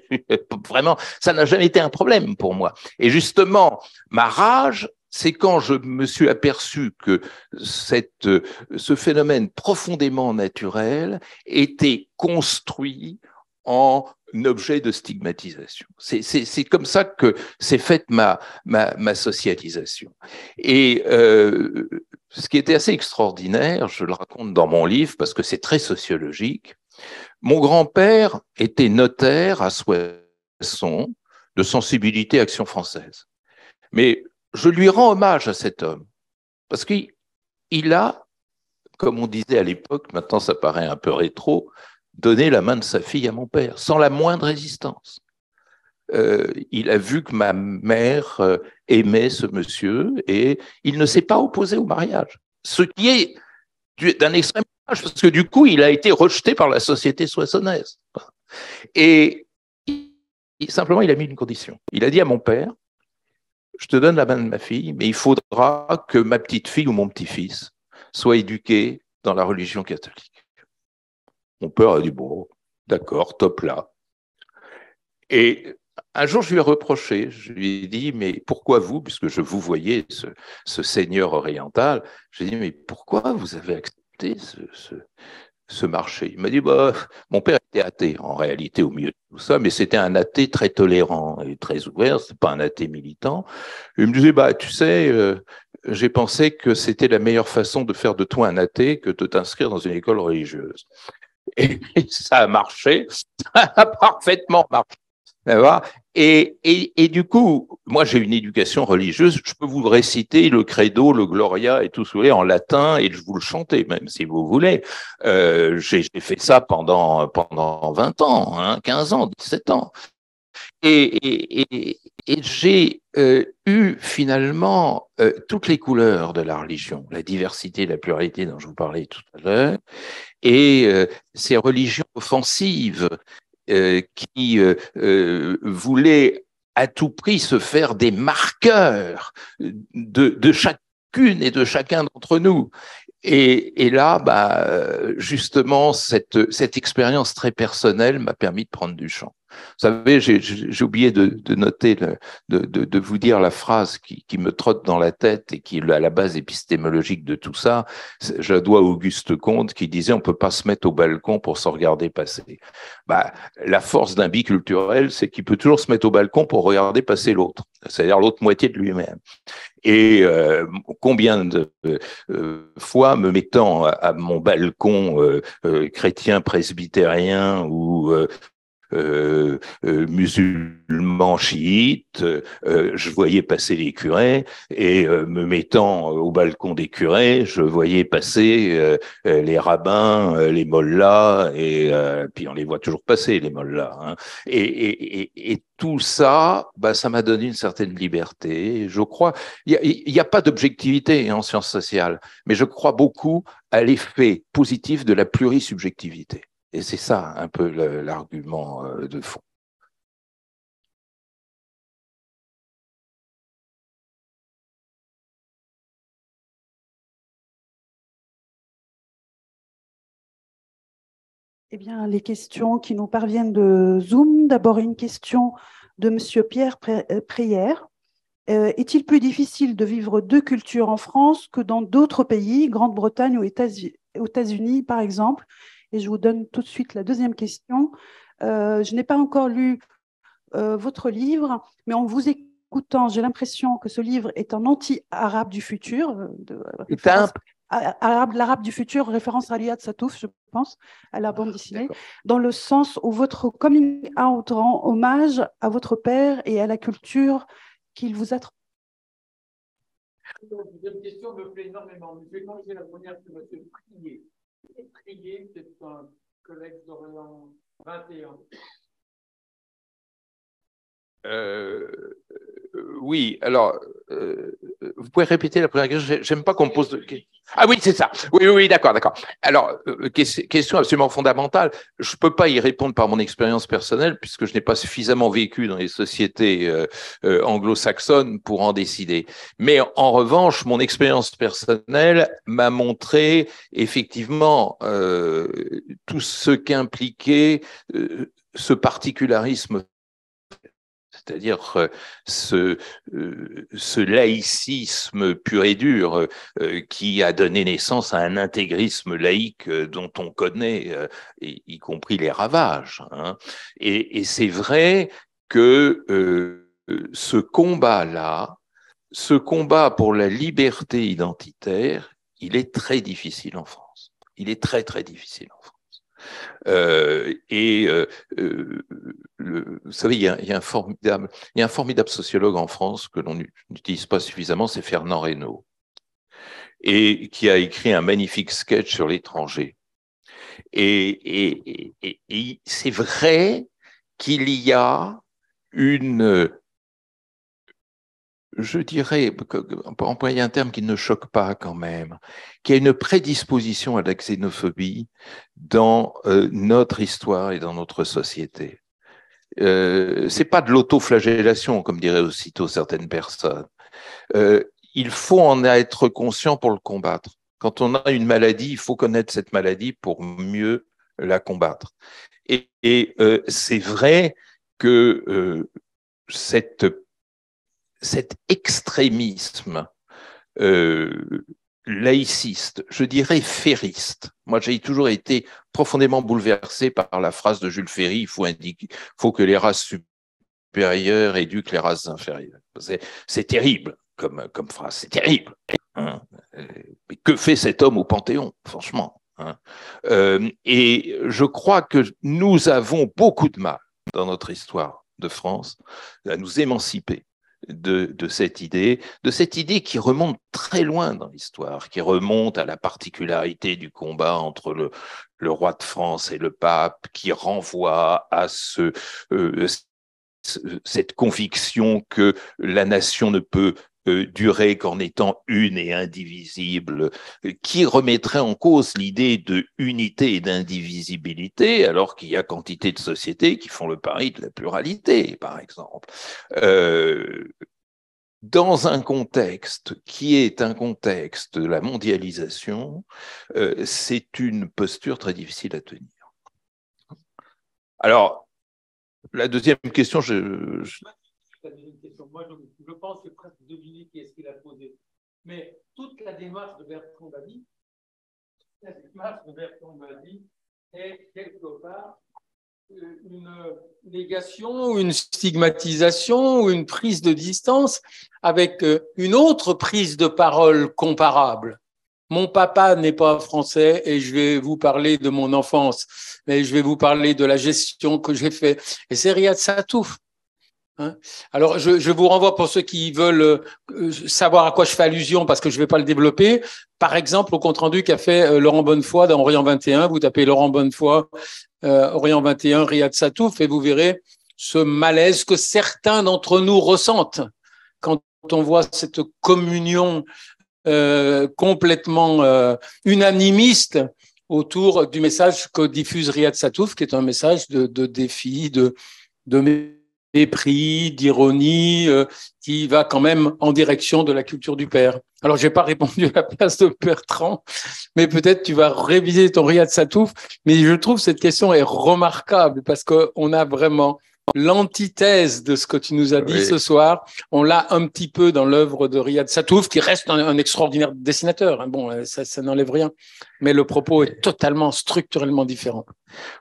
Vraiment, ça n'a jamais été un problème pour moi. Et justement, ma rage, c'est quand je me suis aperçu que cette, ce phénomène profondément naturel était construit en un objet de stigmatisation. C'est comme ça que s'est faite ma, ma, socialisation. Et euh, ce qui était assez extraordinaire, je le raconte dans mon livre parce que c'est très sociologique, mon grand-père était notaire à Soissons de sensibilité Action française. Mais je lui rends hommage à cet homme parce qu'il a, comme on disait à l'époque, maintenant ça paraît un peu rétro, donner la main de sa fille à mon père, sans la moindre résistance. Euh, il a vu que ma mère euh, aimait ce monsieur et il ne s'est pas opposé au mariage. Ce qui est d'un extrême âge, parce que du coup, il a été rejeté par la société soissonnaise. Et simplement, il a mis une condition. Il a dit à mon père, je te donne la main de ma fille, mais il faudra que ma petite fille ou mon petit-fils soit éduqué dans la religion catholique. Mon père a dit, bon, d'accord, top là. Et un jour, je lui ai reproché, je lui ai dit, mais pourquoi vous, puisque je vous voyais, ce, seigneur oriental, j'ai dit, mais pourquoi vous avez accepté ce, marché Il m'a dit, bah, mon père était athée en réalité au milieu de tout ça, mais c'était un athée très tolérant et très ouvert, c'est pas un athée militant. Il me disait, bah, tu sais, euh, j'ai pensé que c'était la meilleure façon de faire de toi un athée que de t'inscrire dans une école religieuse. Et ça a marché, ça a parfaitement marché. Et, et, du coup, moi j'ai une éducation religieuse, je peux vous réciter le credo, le gloria et tout ce en latin et je vous le chanter même si vous voulez. Euh, j'ai fait ça pendant, pendant 20 ans, 15 hein, ans, 17 ans. Et, j'ai euh, eu finalement euh, toutes les couleurs de la religion, la diversité, la pluralité dont je vous parlais tout à l'heure, et euh, ces religions offensives qui voulaient à tout prix se faire des marqueurs de, chacune et de chacun d'entre nous. Et, là, bah, justement, cette, cette expérience très personnelle m'a permis de prendre du champ. Vous savez, j'ai oublié de, noter, de, vous dire la phrase qui, me trotte dans la tête et qui est à la base épistémologique de tout ça. Je dois Auguste Comte qui disait on ne peut pas se mettre au balcon pour se regarder passer. Bah, la force d'un biculturel, c'est qu'il peut toujours se mettre au balcon pour regarder passer l'autre, c'est-à-dire l'autre moitié de lui-même. Et euh, combien de euh, fois me mettant à, mon balcon euh, chrétien, presbytérien ou euh, euh, musulmans chiites, euh, je voyais passer les curés et euh, me mettant au balcon des curés, je voyais passer les rabbins, les mollas et puis on les voit toujours passer les mollas. Hein. Et, et, tout ça, bah, ça m'a donné une certaine liberté. Je crois, il n'y a, a, pas d'objectivité en sciences sociales, mais je crois beaucoup à l'effet positif de la plurisubjectivité. Et c'est ça un peu l'argument euh, de fond. Eh bien, les questions qui nous parviennent de Zoom. D'abord, une question de M. Pierre Prière. Euh, euh, est-il plus difficile de vivre deux cultures en France que dans d'autres pays, Grande-Bretagne ou États-Unis, par exemple et je vous donne tout de suite la deuxième question. Euh, je n'ai pas encore lu euh, votre livre, mais en vous écoutant, j'ai l'impression que ce livre est un anti-arabe du futur. Euh, de, un... Arabe, l'arabe du futur, référence à Aliad Satouf, je pense, à la bande ah, dessinée, dans le sens où votre coming out rend hommage à votre père et à la culture qu'il vous a donc, la deuxième question me plaît énormément. Je vais commencer la première sur M. Prier. Et peut-être un collègue d'Orient 21. Euh, euh, oui, alors, euh, vous pouvez répéter la première question J'aime pas qu'on pose. Ah oui, c'est ça. Oui, oui, d'accord, d'accord. Alors, question absolument fondamentale. Je ne peux pas y répondre par mon expérience personnelle puisque je n'ai pas suffisamment vécu dans les sociétés anglo-saxonnes pour en décider. Mais en revanche, mon expérience personnelle m'a montré effectivement tout ce qu'impliquait ce particularisme c'est-à-dire euh, euh, ce, laïcisme pur et dur euh, qui a donné naissance à un intégrisme laïque dont on connaît, y compris les ravages. Hein. Et, et c'est vrai que ce combat-là, ce combat pour la liberté identitaire, il est très difficile en France. Il est très très difficile en France. Euh, et euh, euh, le, vous savez, il y, a, un formidable, il y a un formidable sociologue en France que l'on n'utilise pas suffisamment, c'est Fernand Reynaud, et qui a écrit un magnifique sketch sur l'étranger. et c'est vrai qu'il y a une je dirais, pour employer un terme qui ne choque pas quand même, qu'il y a une prédisposition à la xénophobie dans euh, notre histoire et dans notre société. Euh, c'est pas de l'autoflagellation, comme diraient aussitôt certaines personnes. Euh, il faut en être conscient pour le combattre. Quand on a une maladie, il faut connaître cette maladie pour mieux la combattre. Et, euh, c'est vrai que cette cet extrémisme euh, laïciste, je dirais fériste. Moi, j'ai toujours été profondément bouleversé par la phrase de Jules Ferry, il faut, indiquer, faut que les races supérieures éduquent les races inférieures. C'est terrible comme, comme phrase, c'est terrible. Hein. Euh, mais que fait cet homme au Panthéon, franchement hein. euh, Et je crois que nous avons beaucoup de mal dans notre histoire de France à nous émanciper de, cette idée, de cette idée qui remonte très loin dans l'histoire, qui remonte à la particularité du combat entre le, roi de France et le pape, qui renvoie à euh, cette conviction que la nation ne peut durée durer qu'en étant une et indivisible, euh, qui remettrait en cause l'idée de unité et d'indivisibilité, alors qu'il y a quantité de sociétés qui font le pari de la pluralité, par exemple. Euh, dans un contexte qui est un contexte de la mondialisation, euh, c'est une posture très difficile à tenir. Alors, la deuxième question, je... Moi, je pense que presque deviner qui est-ce qu'il a posé. Mais toute la démarche de Bertrand Badi, démarche de Bertrand est quelque part euh, une négation ou une stigmatisation ou une prise de distance avec euh, une autre prise de parole comparable. Mon papa n'est pas français et je vais vous parler de mon enfance, mais je vais vous parler de la gestion que j'ai faite. Et c'est Riyad Satouf Hein. Alors, je, vous renvoie pour ceux qui veulent euh, savoir à quoi je fais allusion, parce que je ne vais pas le développer. Par exemple, au compte-rendu qu'a fait euh, Laurent Bonnefoy dans Orient 21, vous tapez Laurent Bonnefoy, euh, Orient 21, Riyad Satouf, et vous verrez ce malaise que certains d'entre nous ressentent quand on voit cette communion complètement unanimiste autour du message que diffuse Riyad Satouf, qui est un message de, défi, de, de d'épris, d'ironie, euh, qui va quand même en direction de la culture du père. Alors, j'ai pas répondu à la place de Bertrand, mais peut-être tu vas réviser ton de Satouf. Mais je trouve cette question est remarquable parce qu'on a vraiment l'antithèse de ce que tu nous as dit ce soir. On l'a un petit peu dans l'œuvre de Riyad Satouf, qui reste un, extraordinaire dessinateur. Hein. Bon, euh, ça, n'enlève rien, mais le propos est totalement structurellement différent.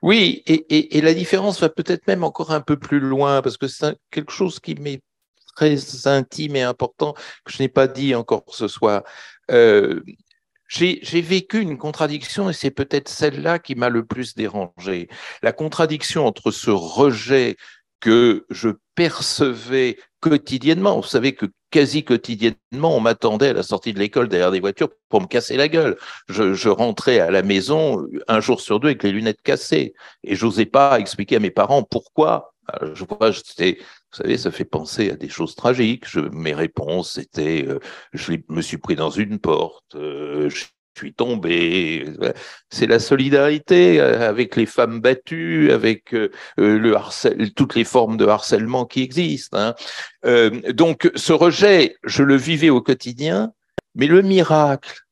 Oui, et, la différence va peut-être même encore un peu plus loin, parce que c'est quelque chose qui m'est très intime et important que je n'ai pas dit encore ce soir. Euh, j'ai vécu une contradiction et c'est peut-être celle-là qui m'a le plus dérangé. La contradiction entre ce rejet que je percevais quotidiennement. Vous savez que quasi quotidiennement, on m'attendait à la sortie de l'école derrière des voitures pour me casser la gueule. Je, je, rentrais à la maison euh, un jour sur deux avec les lunettes cassées et j'osais pas expliquer à mes parents pourquoi. je vois, c'était vous savez, ça fait penser à des choses tragiques. Je, mes réponses étaient euh, je me suis pris dans une porte, euh, je suis tombé. C'est la solidarité euh, avec les femmes battues, avec euh, euh, le toutes les formes de harcèlement qui existent. Hein. donc ce rejet, je le vivais au quotidien, mais le miracle,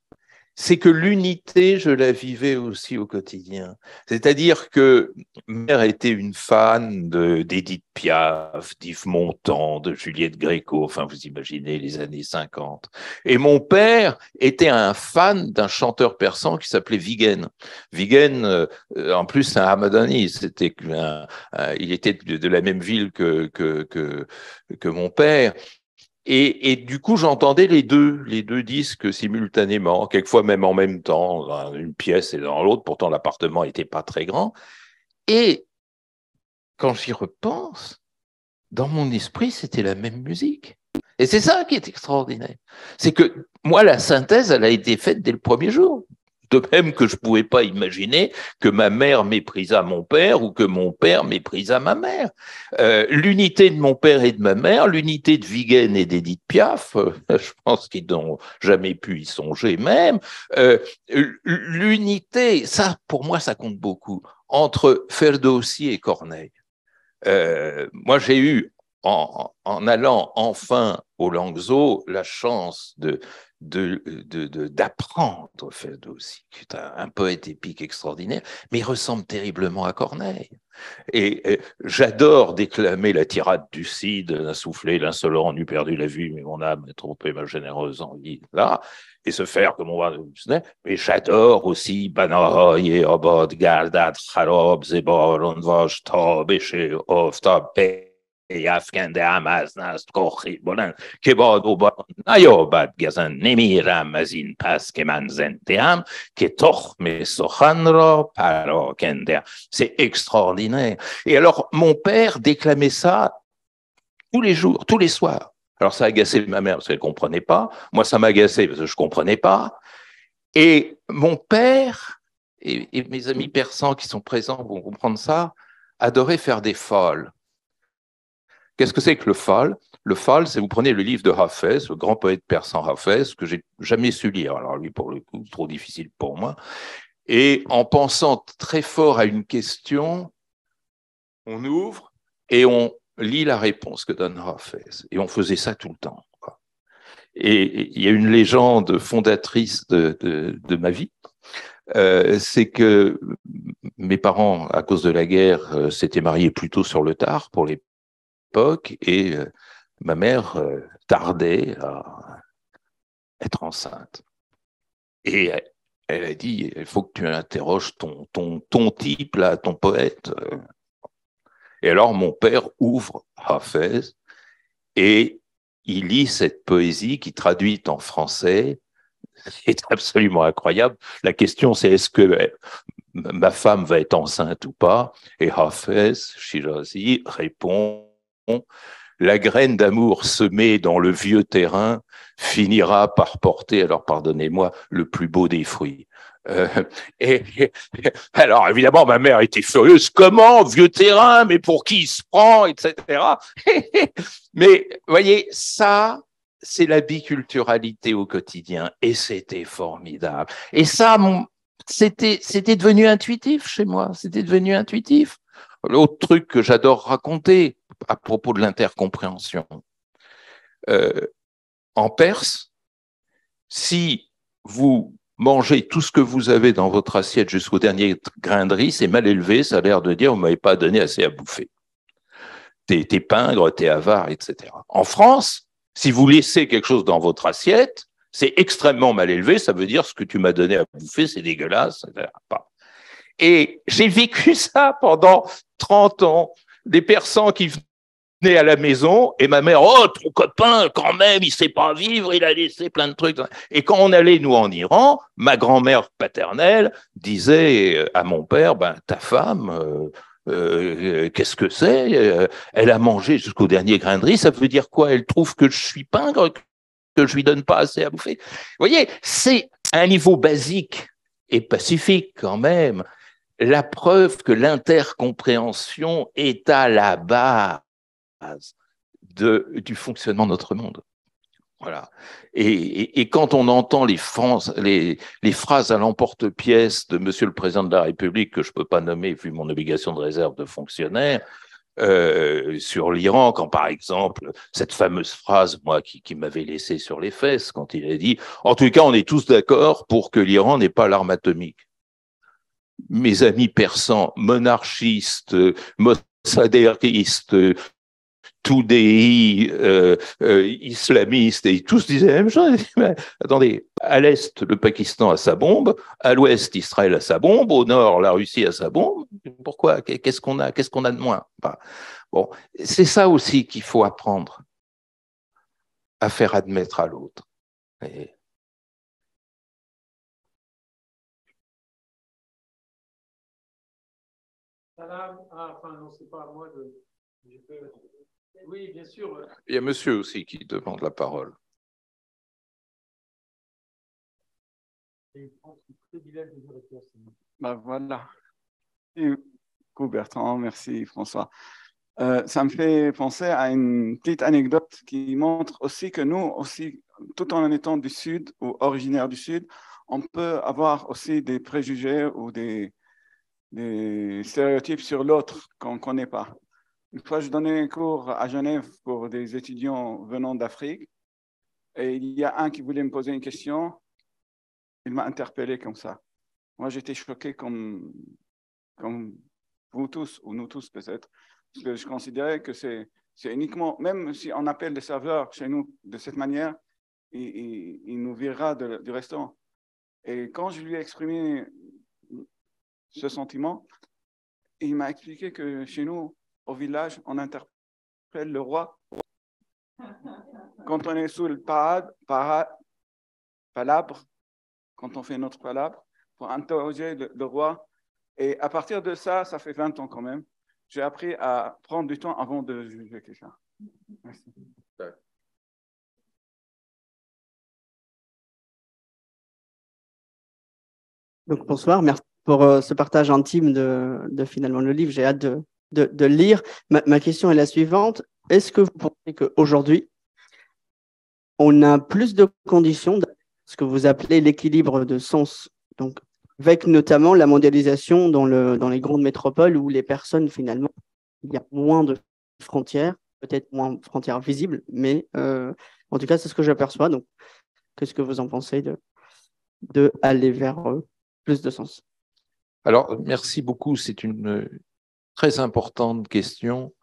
c'est que l'unité, je la vivais aussi au quotidien. C'est-à-dire que mère était une fan d'Edith Piaf, d'Yves Montand, de Juliette Gréco, enfin vous imaginez les années 50. Et mon père était un fan d'un chanteur persan qui s'appelait Vigen. Vigen, euh, en plus, c'est un Hamadani, c'était il était de, la même ville que, que, que, que mon père. Et, du coup, j'entendais les deux, les deux disques simultanément, quelquefois même en même temps, une pièce et dans l'autre. Pourtant, l'appartement n'était pas très grand. Et quand j'y repense, dans mon esprit, c'était la même musique. Et c'est ça qui est extraordinaire. C'est que moi, la synthèse, elle a été faite dès le premier jour. De même que je ne pouvais pas imaginer que ma mère méprisât mon père ou que mon père à ma mère. Euh, l'unité de mon père et de ma mère, l'unité de Vigen et d'Edith Piaf, euh, je pense qu'ils n'ont jamais pu y songer même. Euh, l'unité, ça, pour moi, ça compte beaucoup, entre Ferdowsi et Corneille. moi, j'ai eu en, en, allant enfin au Langso, la chance de, d'apprendre euh, de, de, de Ferdowsi, qui est un, poète épique extraordinaire, mais il ressemble terriblement à Corneille. Et, euh, j'adore déclamer la tirade du Cid, l'insoufflé l'insolent, l'insolent, eût perdu la vue, mais mon âme a trompé ma généreuse envie, là, et se faire comme on va, mais j'adore aussi c'est extraordinaire. Et alors, mon père déclamait ça tous les jours, tous les soirs. Alors, ça agaçait ma mère parce qu'elle comprenait pas. Moi, ça m'agaçait parce que je comprenais pas. Et mon père, et, mes amis persans qui sont présents vont comprendre ça, adorait faire des folles. Qu'est-ce que c'est que le phal Le phal, c'est vous prenez le livre de Hafez, le grand poète persan Hafez, que j'ai jamais su lire. Alors lui, pour le coup, trop difficile pour moi. Et en pensant très fort à une question, on ouvre et on lit la réponse que donne Hafez. Et on faisait ça tout le temps. Et il y a une légende fondatrice de, ma vie, euh, c'est que mes parents, à cause de la guerre, euh, s'étaient mariés plutôt sur le tard pour les et euh, ma mère euh, tardait à être enceinte. Et euh, elle, a dit, il faut que tu interroges ton, ton, ton type, là, ton poète. Et alors mon père ouvre Hafez et il lit cette poésie qui, traduite en français, est absolument incroyable. La question, c'est est-ce que ma femme va être enceinte ou pas Et Hafez Shirazi répond la graine d'amour semée dans le vieux terrain finira par porter, alors pardonnez-moi, le plus beau des fruits. Euh, et, alors évidemment, ma mère était furieuse. Comment, vieux terrain, mais pour qui il se prend, etc. mais voyez, ça, c'est la biculturalité au quotidien, et c'était formidable. Et ça, c'était, c'était devenu intuitif chez moi. C'était devenu intuitif. L'autre truc que j'adore raconter à propos de l'intercompréhension, euh, en Perse, si vous mangez tout ce que vous avez dans votre assiette jusqu'au dernier grain de riz, c'est mal élevé, ça a l'air de dire, vous m'avez pas donné assez à bouffer. T'es, pingre, t'es avare, etc. En France, si vous laissez quelque chose dans votre assiette, c'est extrêmement mal élevé, ça veut dire ce que tu m'as donné à bouffer, c'est dégueulasse, etc. Pas. Et j'ai vécu ça pendant 30 ans. Des personnes qui venaient à la maison et ma mère, oh, ton copain, quand même, il sait pas vivre, il a laissé plein de trucs. Et quand on allait, nous, en Iran, ma grand-mère paternelle disait à mon père, ben, ta femme, euh, euh, qu'est-ce que c'est Elle a mangé jusqu'au dernier grain de riz, ça veut dire quoi Elle trouve que je suis pingre, que je lui donne pas assez à bouffer. Vous voyez, c'est un niveau basique et pacifique quand même la preuve que l'intercompréhension est à la base de, du fonctionnement de notre monde. Voilà. Et, quand on entend les, phrases à l'emporte-pièce de Monsieur le Président de la République, que je ne peux pas nommer vu mon obligation de réserve de fonctionnaire, euh, sur l'Iran, quand par exemple, cette fameuse phrase, moi, qui, qui m'avait laissé sur les fesses, quand il a dit, en tout cas, on est tous d'accord pour que l'Iran n'ait pas l'arme atomique mes amis persans, monarchistes, mosadéristes, toudéi, euh, euh, islamistes, et tous disaient la même chose. attendez, à l'Est, le Pakistan a sa bombe, à l'Ouest, Israël a sa bombe, au Nord, la Russie a sa bombe. Pourquoi Qu'est-ce qu'on a Qu'est-ce qu'on a de moins Bon, c'est ça aussi qu'il faut apprendre à faire admettre à l'autre. bien sûr. Il y a monsieur aussi qui demande la parole. Ben voilà. Et Bertrand, merci François. Euh, ça me fait penser à une petite anecdote qui montre aussi que nous, aussi, tout en étant du Sud ou originaire du Sud, on peut avoir aussi des préjugés ou des, des stéréotypes sur l'autre qu'on ne connaît pas. Une fois, je donnais un cours à Genève pour des étudiants venant d'Afrique et il y a un qui voulait me poser une question. Il m'a interpellé comme ça. Moi, j'étais choqué comme, comme vous tous, ou nous tous peut-être, parce que je considérais que c'est uniquement, même si on appelle les serveurs chez nous de cette manière, il, il, nous virera du restaurant. Et quand je lui ai exprimé ce sentiment. il m'a expliqué que chez nous, au village, on interpelle le roi. Quand on est sous le parade, parade, palabre, quand on fait notre palabre, pour interroger le, roi. Et à partir de ça, ça fait 20 ans quand même, j'ai appris à prendre du temps avant de juger quelqu'un. Merci. Donc bonsoir, merci pour euh, ce partage intime de, finalement le livre. J'ai hâte de, le lire. Ma, question est la suivante. Est-ce que vous pensez qu'aujourd'hui, on a plus de conditions de ce que vous appelez l'équilibre de sens, donc avec notamment la mondialisation dans, le, dans les grandes métropoles où les personnes, finalement, il y a moins de frontières, peut-être moins de frontières visibles, mais euh, en tout cas, c'est ce que j'aperçois. Donc, qu'est-ce que vous en pensez de, de aller vers euh, plus de sens alors, merci beaucoup. C'est une euh, très importante question.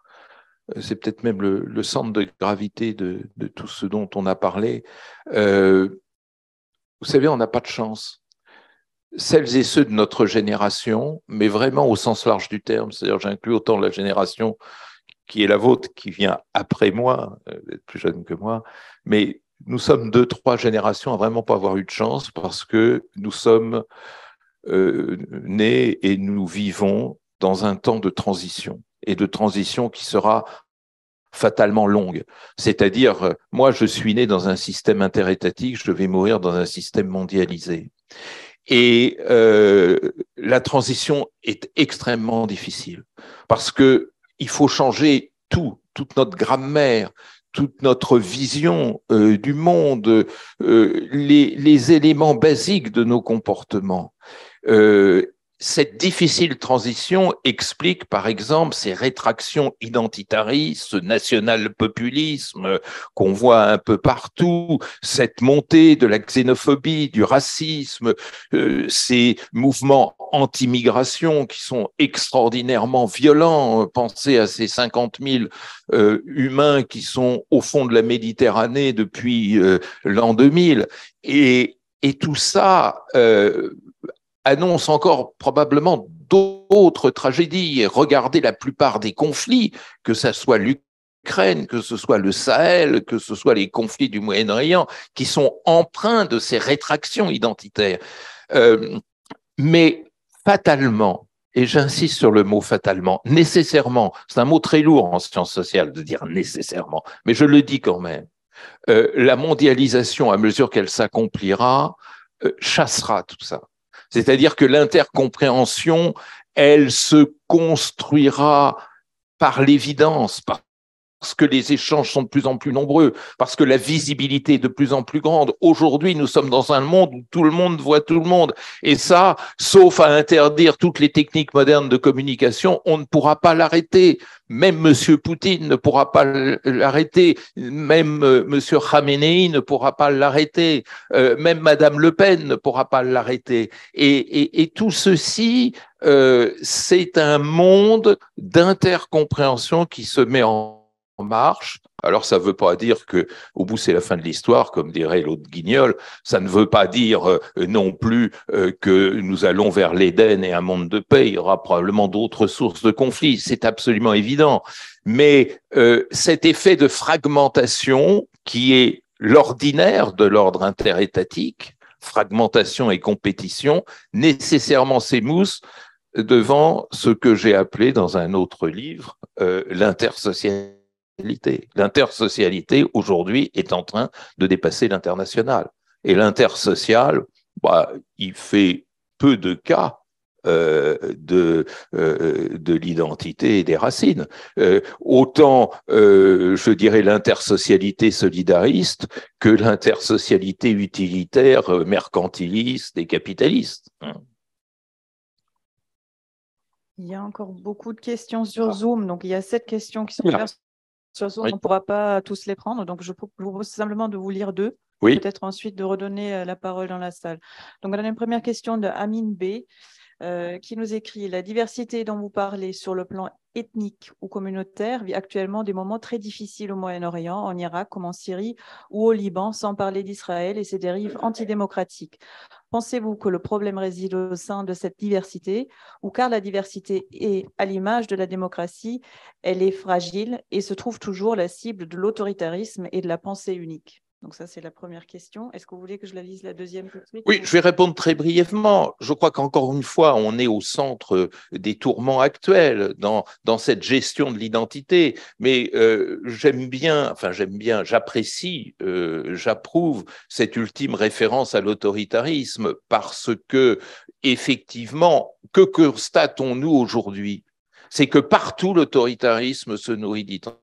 Euh, c'est peut-être même le, centre de gravité de, tout ce dont on a parlé. Euh, vous savez, on n'a pas de chance. Celles et ceux de notre génération, mais vraiment au sens large du terme, c'est-à-dire j'inclus autant la génération qui est la vôtre, qui vient après moi, plus jeune que moi, mais nous sommes deux, trois générations à vraiment pas avoir eu de chance parce que nous sommes euh, nés et nous vivons dans un temps de transition, et de transition qui sera fatalement longue. C'est-à-dire, moi, je suis né dans un système interétatique, je vais mourir dans un système mondialisé. Et euh, la transition est extrêmement difficile parce que il faut changer tout, toute notre grammaire, toute notre vision euh, du monde, euh, les, éléments basiques de nos comportements. Euh, cette difficile transition explique, par exemple, ces rétractions identitaristes, ce national-populisme qu'on voit un peu partout, cette montée de la xénophobie, du racisme, euh, ces mouvements anti-migration qui sont extraordinairement violents. Pensez à ces 50 000 euh, humains qui sont au fond de la Méditerranée depuis l'an 2000. Et, et tout ça euh, annonce encore probablement d'autres tragédies. Regardez la plupart des conflits, que ce soit l'Ukraine, que ce soit le Sahel, que ce soit les conflits du Moyen-Orient, qui sont empreints de ces rétractions identitaires. Euh, mais fatalement, et j'insiste sur le mot fatalement, nécessairement, c'est un mot très lourd en sciences sociales de dire nécessairement, mais je le dis quand même, euh, la mondialisation, à mesure qu'elle s'accomplira, euh, chassera tout ça. C'est-à-dire que l'intercompréhension, elle se construira par l'évidence, parce que les échanges sont de plus en plus nombreux, parce que la visibilité est de plus en plus grande. Aujourd'hui, nous sommes dans un monde où tout le monde voit tout le monde. Et ça, sauf à interdire toutes les techniques modernes de communication, on ne pourra pas l'arrêter. Même M. Poutine ne pourra pas l'arrêter. Même euh, M. Khamenei ne pourra pas l'arrêter. Euh, même Mme Le Pen ne pourra pas l'arrêter. Et, tout ceci, euh, c'est un monde d'intercompréhension qui se met en marche. Alors ça ne veut pas dire que au bout c'est la fin de l'histoire, comme dirait l'autre Guignol. Ça ne veut pas dire euh, non plus euh, que nous allons vers l'Éden et un monde de paix. Il y aura probablement d'autres sources de conflits. C'est absolument évident. Mais euh, cet effet de fragmentation qui est l'ordinaire de l'ordre interétatique, fragmentation et compétition, nécessairement s'émousse devant ce que j'ai appelé dans un autre livre l'intersocialisme l'intersocialité. aujourd'hui, est en train de dépasser l'international. Et l'intersocial, bah, il fait peu de cas euh, de, euh, de l'identité et des racines. Euh, autant, je dirais, l'intersocialité solidariste que l'intersocialité utilitaire, mercantiliste et capitaliste. Hein. Il y a encore beaucoup de questions sur ah. Zoom, donc il y a sept questions qui sont toute façon, on ne pourra pas tous les prendre. Donc, je vous propose simplement de vous lire deux. Oui. Peut-être ensuite de redonner euh, la parole dans la salle. Donc, on a une première question de Amine B. Euh, qui nous écrit La diversité dont vous parlez sur le plan ethnique ou communautaire vit actuellement des moments très difficiles au Moyen-Orient, en Irak comme en Syrie ou au Liban, sans parler d'Israël et ses dérives antidémocratiques. Pensez-vous que le problème réside au sein de cette diversité ou car la diversité est, à l'image de la démocratie, elle est fragile et se trouve toujours la cible de l'autoritarisme et de la pensée unique donc ça, c'est la première question. Est-ce que vous voulez que je la lise la deuxième Oui, je vais répondre très brièvement. Je crois qu'encore une fois, on est au centre euh, des tourments actuels dans, dans cette gestion de l'identité. Mais euh, j'aime bien, enfin j'aime bien, j'apprécie, euh, j'approuve cette ultime référence à l'autoritarisme parce que, effectivement, que constatons-nous aujourd'hui c'est que partout l'autoritarisme se nourrit d'identité.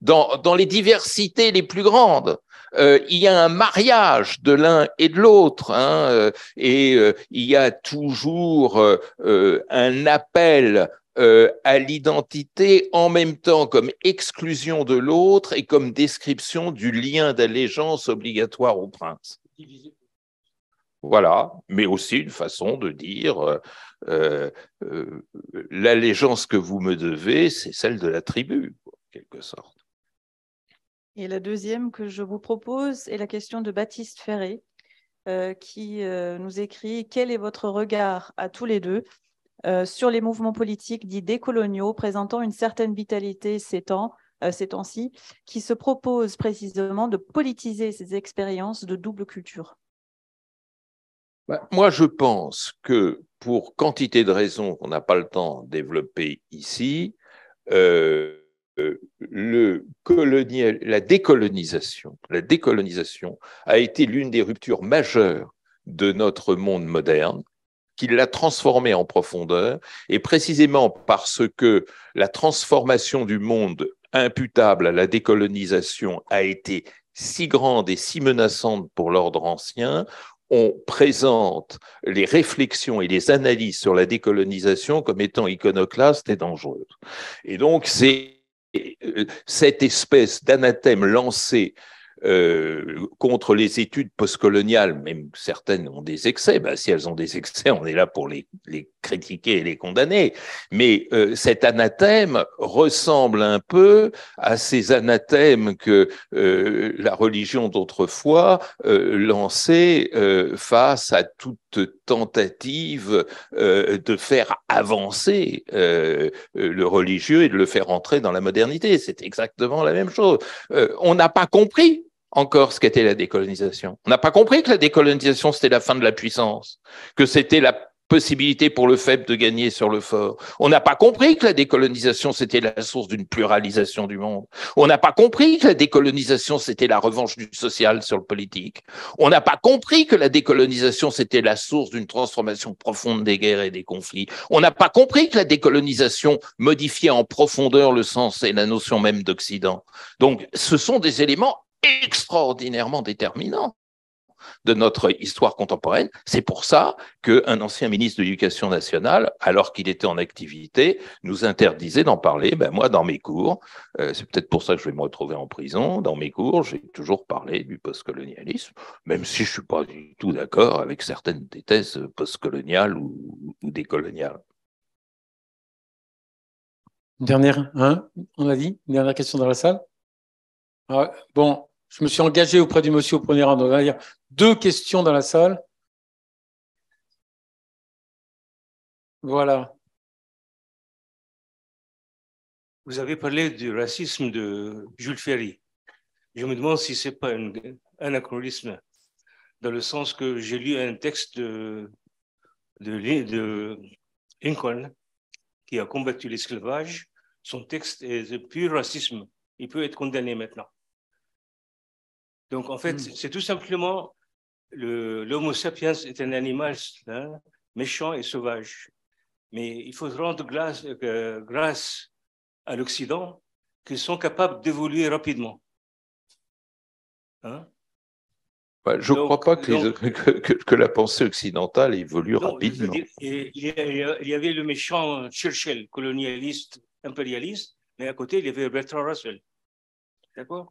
Dans, les diversités les plus grandes, euh, il y a un mariage de l'un et de l'autre, hein, euh, et euh, il y a toujours un appel à l'identité en même temps comme exclusion de l'autre et comme description du lien d'allégeance obligatoire au prince. Voilà, mais aussi une façon de dire euh, euh, l'allégeance que vous me devez, c'est celle de la tribu, en quelque sorte. Et la deuxième que je vous propose est la question de Baptiste Ferré, euh, qui nous écrit Quel est votre regard à tous les deux sur les mouvements politiques dits décoloniaux présentant une certaine vitalité ces ces temps-ci, qui se proposent précisément de politiser ces expériences de double culture ben, moi, je pense que pour quantité de raisons qu'on n'a pas le temps de développer ici, euh, euh, la décolonisation, a été l'une des ruptures majeures de notre monde moderne, qui l'a transformé en profondeur, et précisément parce que la transformation du monde imputable à la décolonisation a été si grande et si menaçante pour l'ordre ancien, on présente les réflexions et les analyses sur la décolonisation comme étant iconoclaste et dangereuse. Et donc, c'est euh, cette espèce d'anathème lancé euh, contre les études postcoloniales, même certaines ont des excès. Ben, si elles ont des excès, on est là pour les, critiquer et les condamner. Mais euh, cet anathème ressemble un peu à ces anathèmes que euh, la religion d'autrefois lançait face à toute tentative de faire avancer le religieux et de le faire entrer dans la modernité. C'est exactement la même chose. on n'a pas compris encore ce qu'était la décolonisation. On n'a pas compris que la décolonisation, c'était la fin de la puissance, que c'était la possibilité pour le faible de gagner sur le fort. On n'a pas compris que la décolonisation, c'était la source d'une pluralisation du monde. On n'a pas compris que la décolonisation, c'était la revanche du social sur le politique. On n'a pas compris que la décolonisation, c'était la source d'une transformation profonde des guerres et des conflits. On n'a pas compris que la décolonisation modifiait en profondeur le sens et la notion même d'Occident. Donc, ce sont des éléments extraordinairement déterminant de notre histoire contemporaine. C'est pour ça qu'un ancien ministre de l'Éducation nationale, alors qu'il était en activité, nous interdisait d'en parler. Ben moi, dans mes cours, euh, c'est peut-être pour ça que je vais me retrouver en prison, dans mes cours, j'ai toujours parlé du postcolonialisme, même si je ne suis pas du tout d'accord avec certaines des thèses postcoloniales ou, décoloniales. Dernière, hein, on a dit, dernière question dans la salle. Ah, bon, je me suis engagé auprès du monsieur au premier rang. Il y a deux questions dans la salle. Voilà. Vous avez parlé du racisme de Jules Ferry. Je me demande si ce n'est pas un anachronisme, dans le sens que j'ai lu un texte de, de, de Lincoln qui a combattu l'esclavage. Son texte est de pur racisme. Il peut être condamné maintenant. Donc, en fait, hmm. c'est tout simplement l'Homo sapiens est un animal méchant et sauvage. Mais il faut rendre euh, grâce, à l'Occident qu'ils sont capables d'évoluer rapidement. Hein? je ne crois pas que, la pensée occidentale évolue rapidement. il, il y avait le méchant Churchill, colonialiste, impérialiste, mais à côté, il y avait Bertrand Russell. D'accord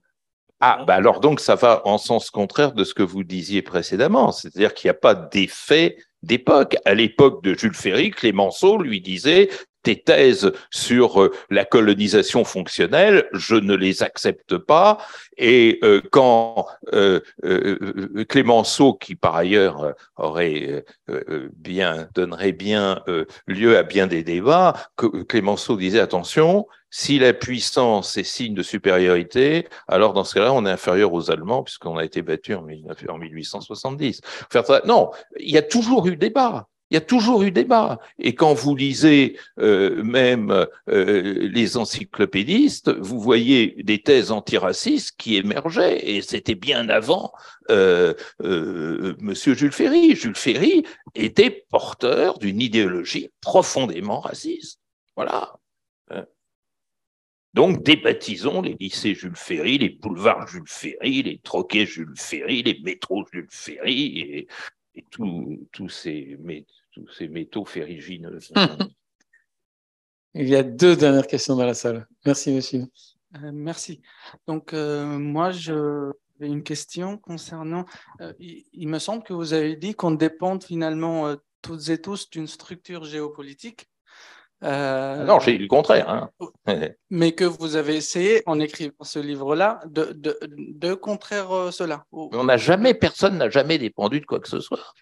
ah, bah alors donc ça va en sens contraire de ce que vous disiez précédemment, c'est-à-dire qu'il n'y a pas d'effet d'époque. À l'époque de Jules Ferry, Clémenceau lui disait tes thèses sur euh, la colonisation fonctionnelle, je ne les accepte pas. Et euh, quand euh, Clémenceau, qui par ailleurs aurait bien donnerait bien lieu à bien des débats, que Clémenceau disait attention, si la puissance est signe de supériorité, alors dans ce cas-là, on est inférieur aux Allemands puisqu'on a été battu en 1870. non, il y a toujours eu débat. Il y a toujours eu débat. Et quand vous lisez euh, même euh, les encyclopédistes, vous voyez des thèses antiracistes qui émergeaient. Et c'était bien avant euh, euh Monsieur Jules Ferry. Jules Ferry était porteur d'une idéologie profondément raciste. Voilà. Donc débaptisons les lycées Jules Ferry, les boulevards Jules Ferry, les troquets Jules Ferry, les métros Jules Ferry et, tous ces, mais, tous ces métaux ferrigineux. Euh, il y a deux dernières questions dans la salle. Merci, monsieur. Euh, merci. Donc, euh, moi, je une question concernant. il, me semble que vous avez dit qu'on dépend finalement toutes et tous d'une structure géopolitique. non, j'ai dit le contraire. Hein. Oh. mais que vous avez essayé, en écrivant ce livre-là, de, de contraire cela. On n'a jamais, personne n'a jamais dépendu de quoi que ce soit.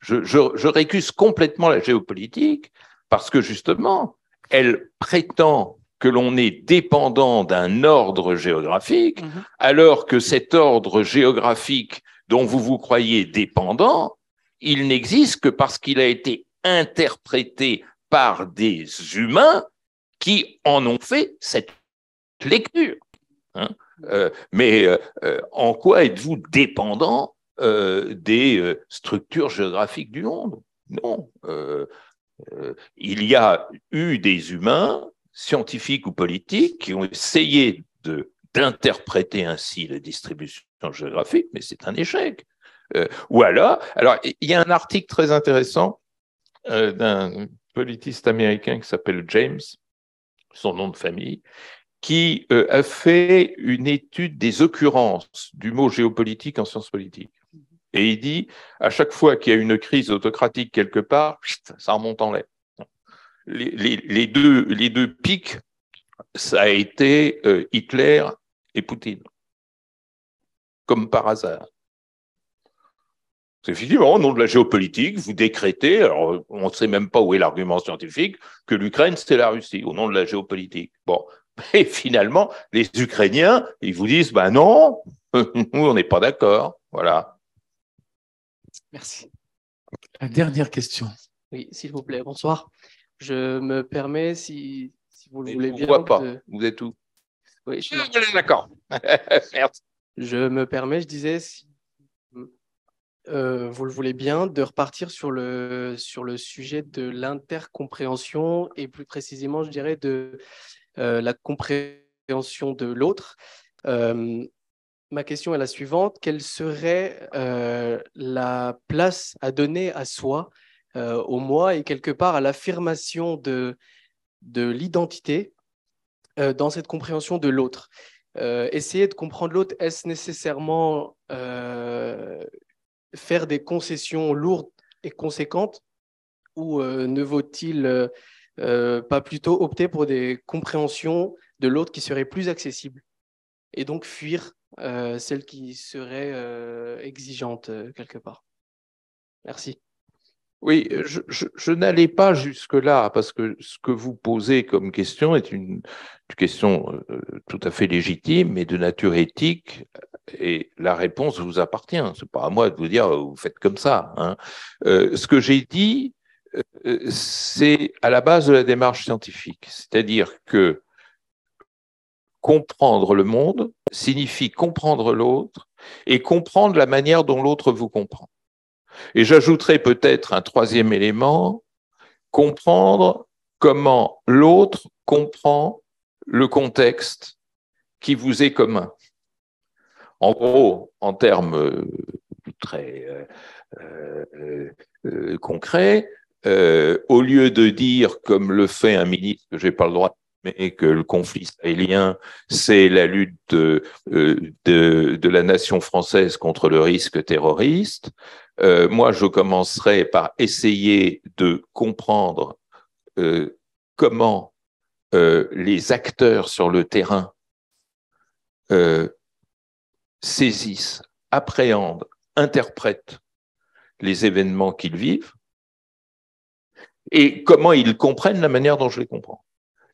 Je, récuse complètement la géopolitique parce que justement, elle prétend que l'on est dépendant d'un ordre géographique, mhm. alors que cet ordre géographique dont vous vous croyez dépendant, il n'existe que parce qu'il a été interprété par des humains qui en ont fait cette lecture. Hein. Euh, mais euh, euh, en quoi êtes-vous dépendant euh, des euh, structures géographiques du monde. Non. Euh, il y a eu des humains, scientifiques ou politiques, qui ont essayé d'interpréter ainsi la distribution géographique, mais c'est un échec. ou alors, alors, il y a un article très intéressant d'un politiste américain qui s'appelle James, son nom de famille, qui a fait une étude des occurrences du mot géopolitique en sciences politiques. Et il dit, à chaque fois qu'il y a une crise autocratique quelque part, ça remonte en l'air. Les, deux, les deux pics, ça a été euh, Hitler et Poutine, comme par hasard. C'est effectivement au nom de la géopolitique, vous décrétez, alors on ne sait même pas où est l'argument scientifique, que l'Ukraine, c'est la Russie, au nom de la géopolitique. Bon, et finalement, les Ukrainiens, ils vous disent, ben non, nous, on n'est pas d'accord. Voilà. Merci. La dernière question. Oui, s'il vous plaît, bonsoir. Je me permets, si, vous le voulez bien. Je ne pas. Vous êtes où Oui, je suis D'accord. Merci. Je me permets, je disais, si euh, vous le voulez bien, de repartir sur le, sur le sujet de l'intercompréhension et plus précisément, je dirais, de euh, la compréhension de l'autre. Euh, ma question est la suivante. Quelle serait euh, la place à donner à soi, euh, au moi, et quelque part à l'affirmation de, de l'identité euh, dans cette compréhension de l'autre Essayer de comprendre l'autre, est-ce nécessairement faire des concessions lourdes et conséquentes ou ne vaut-il pas plutôt opter pour des compréhensions de l'autre qui seraient plus accessibles et donc fuir euh, celle qui serait euh, exigeante euh, quelque part. Merci. Oui, je, n'allais pas jusque-là parce que ce que vous posez comme question est une, question tout à fait légitime, et de nature éthique, et la réponse vous appartient. C'est pas à moi de vous dire vous faites comme ça. Hein. ce que j'ai dit, c'est à la base de la démarche scientifique, c'est-à-dire que comprendre le monde signifie comprendre l'autre et comprendre la manière dont l'autre vous comprend. Et j'ajouterai peut-être un troisième élément, comprendre comment l'autre comprend le contexte qui vous est commun. En gros, en termes euh, très euh, euh, concrets, au lieu de dire, comme le fait un ministre que n'ai pas le droit de mais que le conflit sahélien, c'est la lutte euh, de, la nation française contre le risque terroriste. Euh, moi, je commencerai par essayer de comprendre euh, comment les acteurs sur le terrain saisissent, appréhendent, interprètent les événements qu'ils vivent et comment ils comprennent la manière dont je les comprends.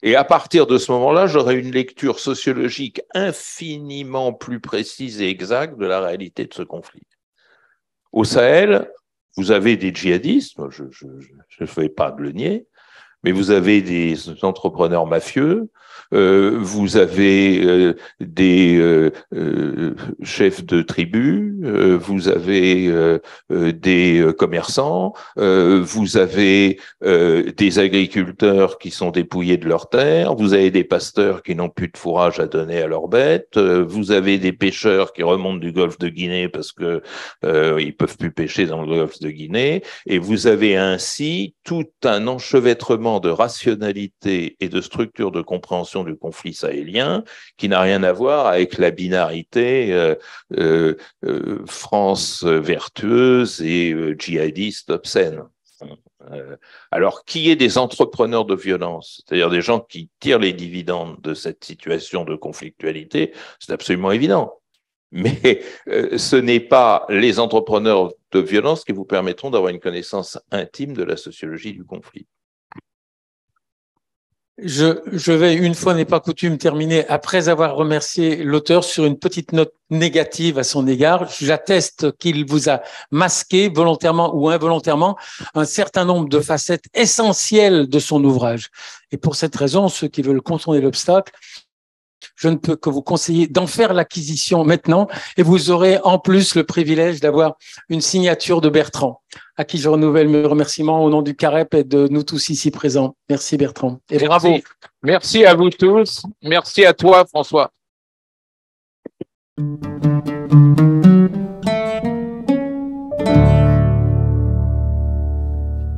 Et à partir de ce moment-là, j'aurai une lecture sociologique infiniment plus précise et exacte de la réalité de ce conflit. Au Sahel, vous avez des djihadistes, je ne fais pas le nier, mais vous avez des entrepreneurs mafieux, euh, vous avez euh, des euh, chefs de tribu, vous avez des commerçants, vous avez des agriculteurs qui sont dépouillés de leurs terres, vous avez des pasteurs qui n'ont plus de fourrage à donner à leurs bêtes, vous avez des pêcheurs qui remontent du golfe de Guinée parce que ils peuvent plus pêcher dans le golfe de Guinée, et vous avez ainsi tout un enchevêtrement de rationalité et de structure de compréhension du conflit sahélien qui n'a rien à voir avec la binarité euh, euh, euh, France vertueuse et djihadiste obscène. Alors, qui est des entrepreneurs de violence, c'est-à-dire des gens qui tirent les dividendes de cette situation de conflictualité, c'est absolument évident. Mais ce n'est pas les entrepreneurs de violence qui vous permettront d'avoir une connaissance intime de la sociologie du conflit. Je, je, vais, une fois n'est pas coutume, terminer après avoir remercié l'auteur sur une petite note négative à son égard. J'atteste qu'il vous a masqué, volontairement ou involontairement, un certain nombre de facettes essentielles de son ouvrage. Et pour cette raison, ceux qui veulent contourner l'obstacle je ne peux que vous conseiller d'en faire l'acquisition maintenant et vous aurez en plus le privilège d'avoir une signature de Bertrand, à qui je renouvelle mes remerciements au nom du CAREP et de nous tous ici présents. Merci Bertrand bravo. Merci à vous tous. Merci à toi François.